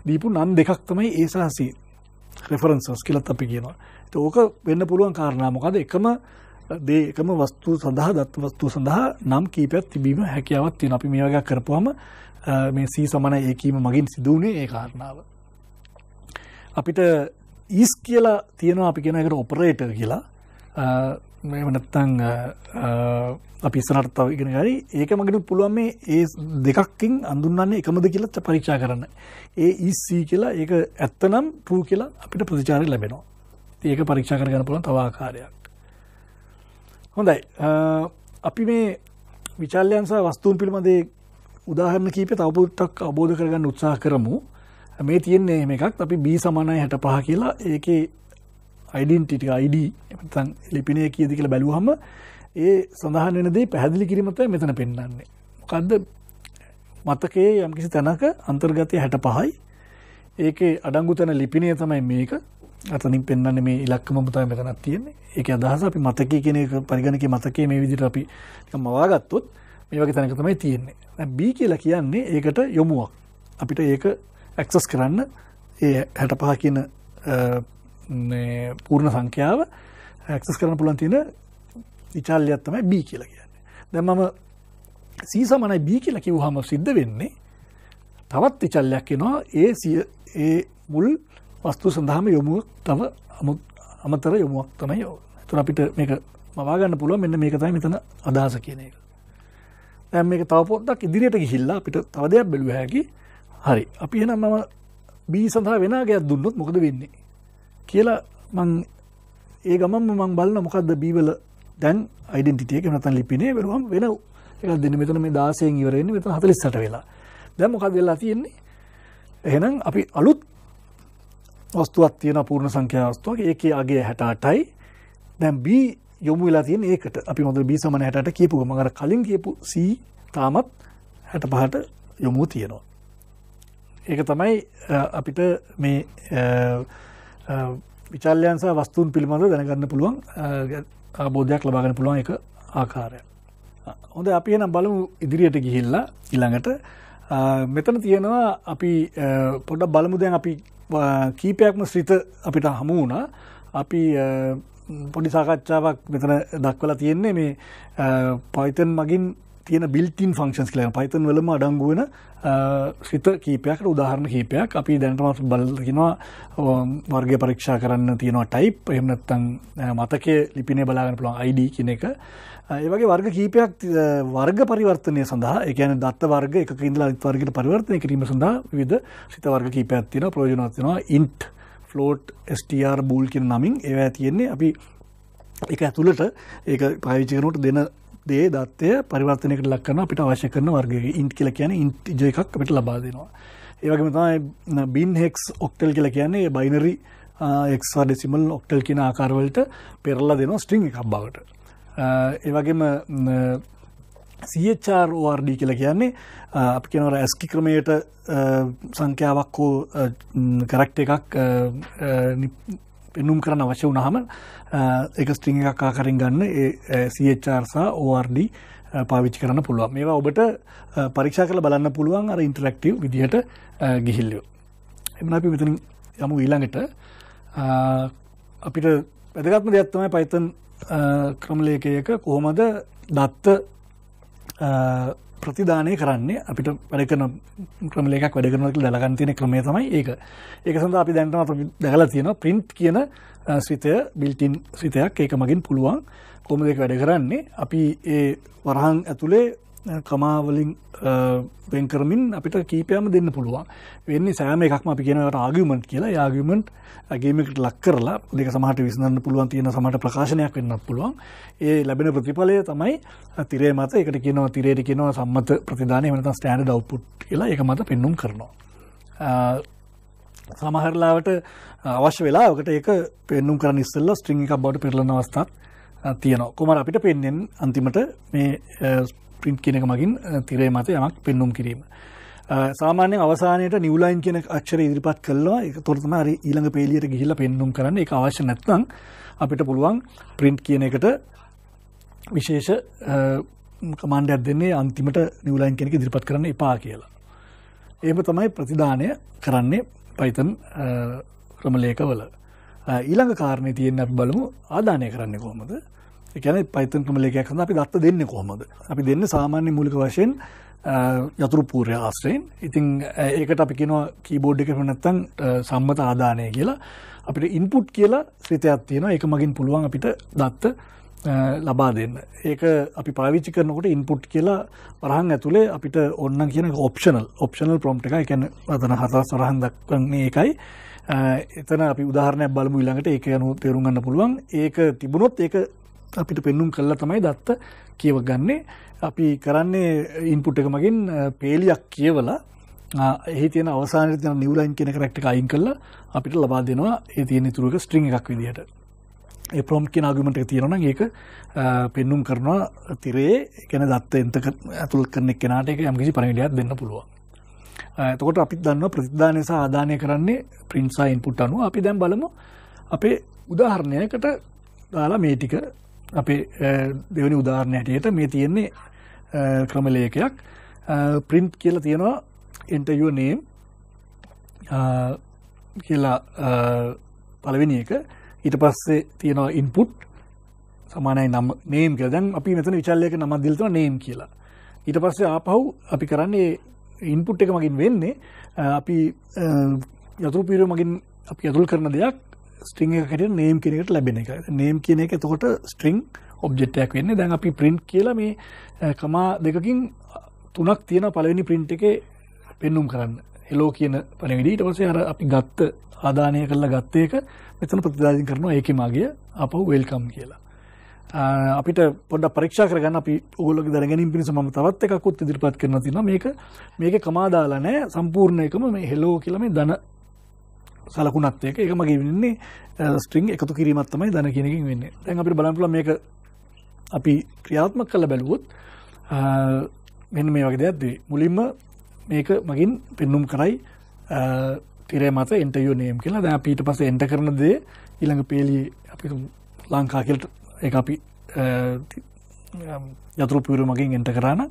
දීපු නම් දෙකක් තමයි A සහ C. රෙෆරන්සස් කියලාත් අපි කියනවා. ඒක ඕක වෙන්න පුළුවන් කාරණා මොකද එකම දේ එකම වස්තුව සඳහා දත් වස්තුව සඳහා නම් කීපයක් තිබීම හැකියාවක් තියෙනවා. අපි මේ වගේ කරපුවම මේ C සමාන A කීම මගින් සිදු වුණේ ඒ කාරණාව. අපිට is කියලා තියෙනවා අපි කියන එකට ඔපරේටර් කියලා. මේ නැත්තම් අපි ඉස්සරහට තව ඉගෙන ගනි. ඒක මගිනුත් පුළුවන් මේ ඒ දෙකකින් අඳුන්වන්නේ එකමද කියලා පරීක්ෂා කරන්න. ඒ is C කියලා ඒක ඇත්තනම් true කියලා අපිට ප්‍රතිචාරය ලැබෙනවා. ඒක පරීක්ෂා කරගන්න පුළුවන් තව ආකාරයක්. හොඳයි අපි මේ විචාල්‍යයන් සහ වස්තුූන් පිළිබඳ උදාහරණ කීපය තවපුටක් අබෝධ කරගන්න උත්සාහ කරමු මේ තියෙන්නේ එම එකක් අපි බී සමානයි හැට පහ කියලා ඒක අයිඩන්ටිට අයිඩ එතන් ලිපිනය කියදි කියලා බැලුවහම ඒ සඳහන් වෙනදේ පැහැදිලි කිරීමත මෙතන පෙන්න්නන්නේ මොකක්ද මතකයේ යම්කිසි තැනක අන්තර්ගතය හැට පහයි ඒක අඩංගු තැන ලිපිනය තමයි මේක අතනින් පෙන්න්න මේ ඉලක්කම මුතයි මෙතනත් තියන්නේ එක අදහස අපි මතක කියන පරිගණක මතකේ මේ විදිට අපි මවාගත්තොත් මේ වගේ තැනක තමයි තියෙන්නේ බී කියලා කියන්නේ ඒකට යොමුවක් අපිට ඒක ඇක්සස් කරන්න ඒ හැට පහ කියන පූර්ණ සංඛ්‍යාව ඇක්සස් කරන පුළන් තියෙන විචාල්ලයක් තමයි බී කියලා කියන්නේ දැන් මම සී සමනයි බී කියලා කිව්වහම සිද්ධ වෙන්නේ තවත් විචල්ලයක් එනවා ඒ ඒ මුල් වස්තු සඳහාම යොමුවක් තව අමතර යොමුවක් තමයි තුර අපිට මේක මවාගන්න පුළුව මෙන්න මේක තයි මෙතන අදහස කියන එක දැම් මේක තවපොත්තක් ඉදිරියට ගිහිල්ලා අපිට තවදයක් බැලුව හැකි හරි අපි එනම් මම බී සඳහා වෙනගයක් දුන්නොත් මොකද වෙන්නේ කියලා මං ඒ ගමන් මං බලන්න මොකක්ද බීවල දැන් අයිඩෙන්ටිටියක නතන් ලිපිනේ වරුවම් වෙන එකක් දෙන්න මෙතන මේ දාසයෙන් ඉවරෙන්නේ මෙතන හතලිස්සට වෙලා දැන් මොකක්ද වෙලා තියෙන්නේ එහෙනම් අපි අලුත් වස්තුවක් තියෙන පූර්ණ සංඛ්‍යා වස්තුවක් ඒකේ අගය 68යි. දැන් B යොමු වෙලා තියෙන ඒකට අපි මොකද B 68 කියපු ගමන් අර කලින් කියපු C තාමත් 65ට යොමු තියෙනවා. ඒක තමයි අපිට මේ විචල්යන් සහ වස්තුන් පිළිබඳව දැනගන්න පුළුවන් ආબોධයක් ලබා ගන්න පුළුවන් එක ආකාරය. හොඳ අපි එහෙනම් බලමු ඉදිරියට ගිහිල්ලා ඊළඟට මෙතන තියෙනවා අපි පොඩ්ඩක් බලමු දැන් අපි කීපයක්ම ශ්‍රිත අපිට හමු වුණ අපි පොඩි සාකච්ඡාවක් මෙතන දක්වලා තියෙන්නේ මේ පයිතන් මගින් තියෙන බිල්ටින් ෆංක්ෂන්ස් කියල පයිතන් වලම අඩංගුවන සිත කීපයකට උදාහරණ කීපයක් අපි දැනටමත් බලගෙනවා වර්ග පරීක්ෂා කරන්න තියෙනවා ටයිප් එමනත්තං මතකේ ලිපිනේ බලාගන්න පුළුවන් අයිඩ කියන එක ඒවගේ වර්ග කීපයක් වර්ග පරිවර්තනය සඳහා එකන දත් වර්ග එක ඉදලා වර්ගට පරිවර්තනය කිරීම සඳහා විද සිත වර්ග කීපයක් තියෙන ප්‍රෝජනත්තිනවා ඉන්ට් ෆ්ලෝට් ස්ටර් බූල් කියන නමින් ඒවා තියෙන්නේ අපි එක ඇතුළට ඒ පාවිචිකනට දෙන දේ දත්තය පරිවර්තනයකට ලක් කරන අපිට අවශ්‍ය කරන වර්ගයේ ඉන්ට් කියලා කියන්නේ ඉන්ටිජර් එකක් අපිට ලබා දෙනවා. ඒ වගේම තමයි බින් හෙක්ස් ඔක්ටල් කියලා කියන්නේ බයිනරි එක්ස් හා ඩෙසිමල් ඔක්ටල් කියන ආකාරවලට පෙරලා දෙනවා ස්ට්‍රිං එකක් බවට. ඒ වගේම CHRORD කියලා කියන්නේ අපි කියනවා ඇස්කි ක්‍රමයට සංඛ්‍යාවක් හෝ කරක්ට එකක් පෙන්නුම් කරන අවශ්‍ය වුණහම එක ස්ට්‍රිං එකක් ආකරින් ගන්න සHRසා ORD පාවිච්චි කරන්න පුළුවන් මේවා ඔබට පරීක්ෂා කළ බලන්න පුළුවන් අර ඉන්ටරක්ටව් විදිහට ගිහිල්ලෝ. එම අපි මෙතනින් යමු ඊළඟට අපිට වැදගත්ම දෙයක්ත්තමයි පයිතන් ක්‍රමලයකයක කොහොමද දත්ත ප්‍රතිධානය කරන්නේ අපිට වැඩකන ක්‍රමලක් වැඩකනක දලගන්තියන ක්‍රමේ තමයි ඒක ඒක සඳ අපි දැන්ටම අප දැකලා තියෙන පින්ට් කියන ස්විතය බිල්ටින් ස්විතයක් ඒක මගින් පුළුවන් කොම දෙක වැඩ කරන්නේ අපි ඒ වරහන් ඇතුළේ කමාවලින් වෙන් කරමින් අපිට කීපයම දෙන්න පුළුවන් වෙන්නේ සෑම එකක්ම අපි කියනවට ආගිමෙන්ට් කියලා ආගිමෙන්ට් ගේමකට ලක් කරලා දෙක සමහට විසඳන්න පුළුවන් තියෙන සමහට ප්‍රකාශනයක් වෙන්නත් පුළුවන් ඒ ලැබෙන ප්‍රතිඵලය තමයි තිරේ මත එකට කියනවා තිරේට කියනවා සම්මත ප්‍රතිදානය වෙනත ස්ටෑන්ඩ් අවුපුට් කියලා එක මත පෙන්නුම් කරනවා සමහරලාවට අවශ්‍ය වෙලාවකට ඒක පෙන්නුම් කරන්න ඉස්සෙල්ලා ස්ට්‍රිං එකක් බවට පෙරලන අවස්ථාවක් තියෙනවා කොමර අපිට පෙන්නෙන් අන්තිමට මේ ප්‍රින්ට් කියනක මගින් තිරේ මත යමක් පෙන්නුම් කිරීම. සාමාන්‍යෙන් අවසානයට නිවලයින් කියන අක්ෂර ඉදිරිපත් කල්ලා එක තොරතම හරි ඊළඟ පේලියට ගිහිල්ල පෙන්නුම් කරන්න එක අවශ්‍ය නැත්නම් අපිට පුළුවන් ප්‍රින්ට් කියන එකට විශේෂ කමන්ඩයක් දෙන්නේ අන්තිමට නිවලයින් කෙනෙක ඉදිරිපත් කරන්න එපා කියලා. ඒම තමයි ප්‍රතිධානය කරන්නේ පයිතන් ක්‍රමලේකවල. ඊළඟ කාරණය තියෙන් අප බලමු ආධානය කරන්න කොහොමද එකන පයිතන් කමලකයක් හඳ අපි දත්ත දෙන්න කොහොමද අපි දෙන්න සාමාන්‍ය මුලික වශයෙන් යතුරු පූරය ආශ්‍රයෙන් ඉතිං ඒකට අපි කෙනවා කීබෝඩ් එක වනත්තන් සම්මත ආදානය කියලා අපිට ඉන්පුට් කියලා ශ්‍රතයක් තියෙන එක මගින් පුළුවන් අපිට දත්ත ලබා දෙන්න ඒක අපි පාවිච්චි කරනකොට ඉන්පුට් කියලා පරහන් ඇතුළේ අපිට ඔන්න කියන ඔප්ෂනල් ඔප්ෂනල් ප්‍රෝම්ට එක එකැන අතන හතා සරහන් දක්වන්නේ එකයි එතන අපි උදාහරණයක් බලමු ඉළඟට ඒක යනු තේරුම්ගන්න පුළුවන් ඒක තිබුණොත් ඒක අපිට පෙන්නුම් කළා තමයි දත්ත කියවගන්නේ අපි කරන්නේ ඉන්පුට් එක මගින් පේලියක් කියවලා එහි තියෙන අවසානයේ තියෙන නිව් ලයින් කියන කැරක්ටර් එක අයින් කරලා අපිට ලබා දෙනවා ඒ තියෙන ඉතුරු එක ස්ට්‍රිං එකක් විදිහට. ඒ ප්‍රොම්ප්ට් කියන ආගුමන්ට් එක තියෙනවා නම් ඒක පෙන්눔 කරනවා තිරේ කියන දත්ත එන්ට ඇතුළත් කරන එක්කෙනාට ඒක යම්කිසි පරිණිඩයක් දෙන්න පුළුවන්. එතකොට අපි දන්නවා ප්‍රතිදානය සහ ආදානය කරන්නේ print සහ input අනුව අපි දැන් බලමු අපේ උදාහරණයකට දාලා මේ ටික අපේ දෙවනි උදාරණ හැටියට මේ තියෙන්නේ ක්‍රමලේකයක් ප්‍රින්ට් කියල තියෙනවා ඉන්ටය නේම් කියලා පලවෙනි එක ඊට පස්සේ තියෙනවා ඉන්පුට් සමානයි නම් නේම් කියල දැන් අපි මෙතන විචල්ලයක නමදදිල්තව නේම් කියලා ඊට පස්සේ ආපහු අපි කරන්නේ ඉන්පුට් එක මගින් වෙන්නේ අපි යතුරු පිරුව මගින් අපි ඇතුල් කරන දෙයක් ස්ට්‍රිං එකකට නේම් කියන එකට ලැබෙන එක. නේම් කියන එක එතකොට ස්ට්‍රිං ඔබ්ජෙක්ට් එකක් වෙන්නේ. දැන් අපි print කියලා මේ කමා දෙකකින් තුනක් තියෙන පළවෙනි print එකේ පෙන්눔 කරන්න. hello කියන පළවෙනි ඊට පස්සේ අර අපි ගත්ත ආදානය කරලා ගත්ත එක මෙතන ප්‍රතිදාදින් කරනවා ඒකේ මාගිය ආපහු welcome කියලා. අපිට පොඩ පරීක්ෂා කරගන්න අපි ඕගොල්ලෝගේ දැනගැනීම පිණිස මම තවත් එකක් උත් ඉදිරිපත් කරනවා තියෙනවා මේක මේකේ කමා දාලා නැහැ සම්පූර්ණ එකම මේ hello කියලා මේ ධන සලකුණත් එක එක මගේ වෙන්නේ ස්ට්‍රිං එකතු කිරීමත්තමයි දන කෙනකින් වෙන්න දැන් අපි බලපුල මේක අපි ක්‍රියාත්මක් කල බැලුවොත් මෙන්න මේ වගේ දෙයක්දේ මුලින්ම මේක මගින් පෙන්නුම් කරයි තිරේ මත එන්ටයෝ නේම් කියලා දැ පීට පස එන්ට කරන දේ ඉළඟ පේලිය අපි ලංකාකෙල්ට එක අපි යතුරු පිවරු මගින් එන්ට කරන්න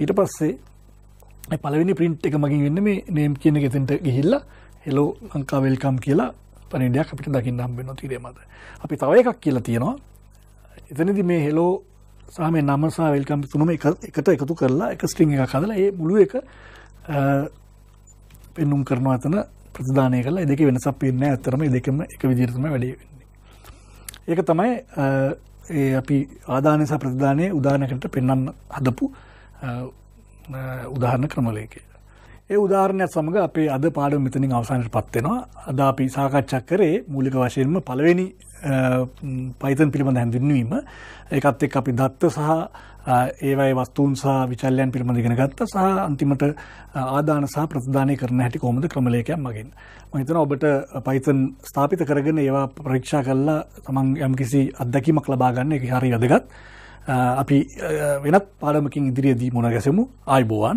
ඊට පස්සේ පලවෙනි පින්ට් එක මගින් වෙන්න මේ නේම් කියන එකතෙන්ට ගිහිල්ලා හෙලෝ ලංකා වෙල්කම් කියලා පනිඩයක් අපිට දකින්න හම්බෙන තිරේ මත අපි තව එකක් කියලා තියෙනවා එතනදි මේ හෙලෝ සාමේ නමසා වෙල්කම් තුනම එකට එකතු කරලා එක ස්ටිං එක කදලා ඒ මුළුව එක පෙන්නුම් කරන අතන ප්‍රතිධානය කලා දෙක වෙනසක් පෙන්න ඇතරම දෙකම එක විදිරතම වැඩිවෙන්නේ ඒක තමයි ඒ අපි ආධානය සහ ප්‍රතිධානය උදානකට පෙන්න්න හදපු උදාහරණ ක්‍රමලයකේ ඒ උදාරණයක් සමඟ අපේ අද පාඩු මෙතනින් අවසානයට පත්වෙනවා අද අපි සාකච්ඡක් කරේ මූලික වශයෙන්ම පළවෙනි පයිතන් පිළිබඳ හැඳින්වීම එකත් එක් අපි දත්ත සහ ඒවයි වස්තුූන් සහ විචල්ලයන් පිළිබඳගෙන ගත්ත සහ අන්තිමට ආදාන සහ ප්‍රධානය කරන හැටි කොමද ක්‍රමලයකයක් මගින් මහිතන ඔබට පයිතන් ස්ථාපිත කරගෙන ඒවා ප්‍රරක්ෂා කල්ලා තමන් යම්කිසි අත්දැකීමක් ලබාගන්න එක හරි අදගත් අපි වෙනත් පාඩමකින් ඉදිරියේදී මොනගැසමු අයිබෝවන්.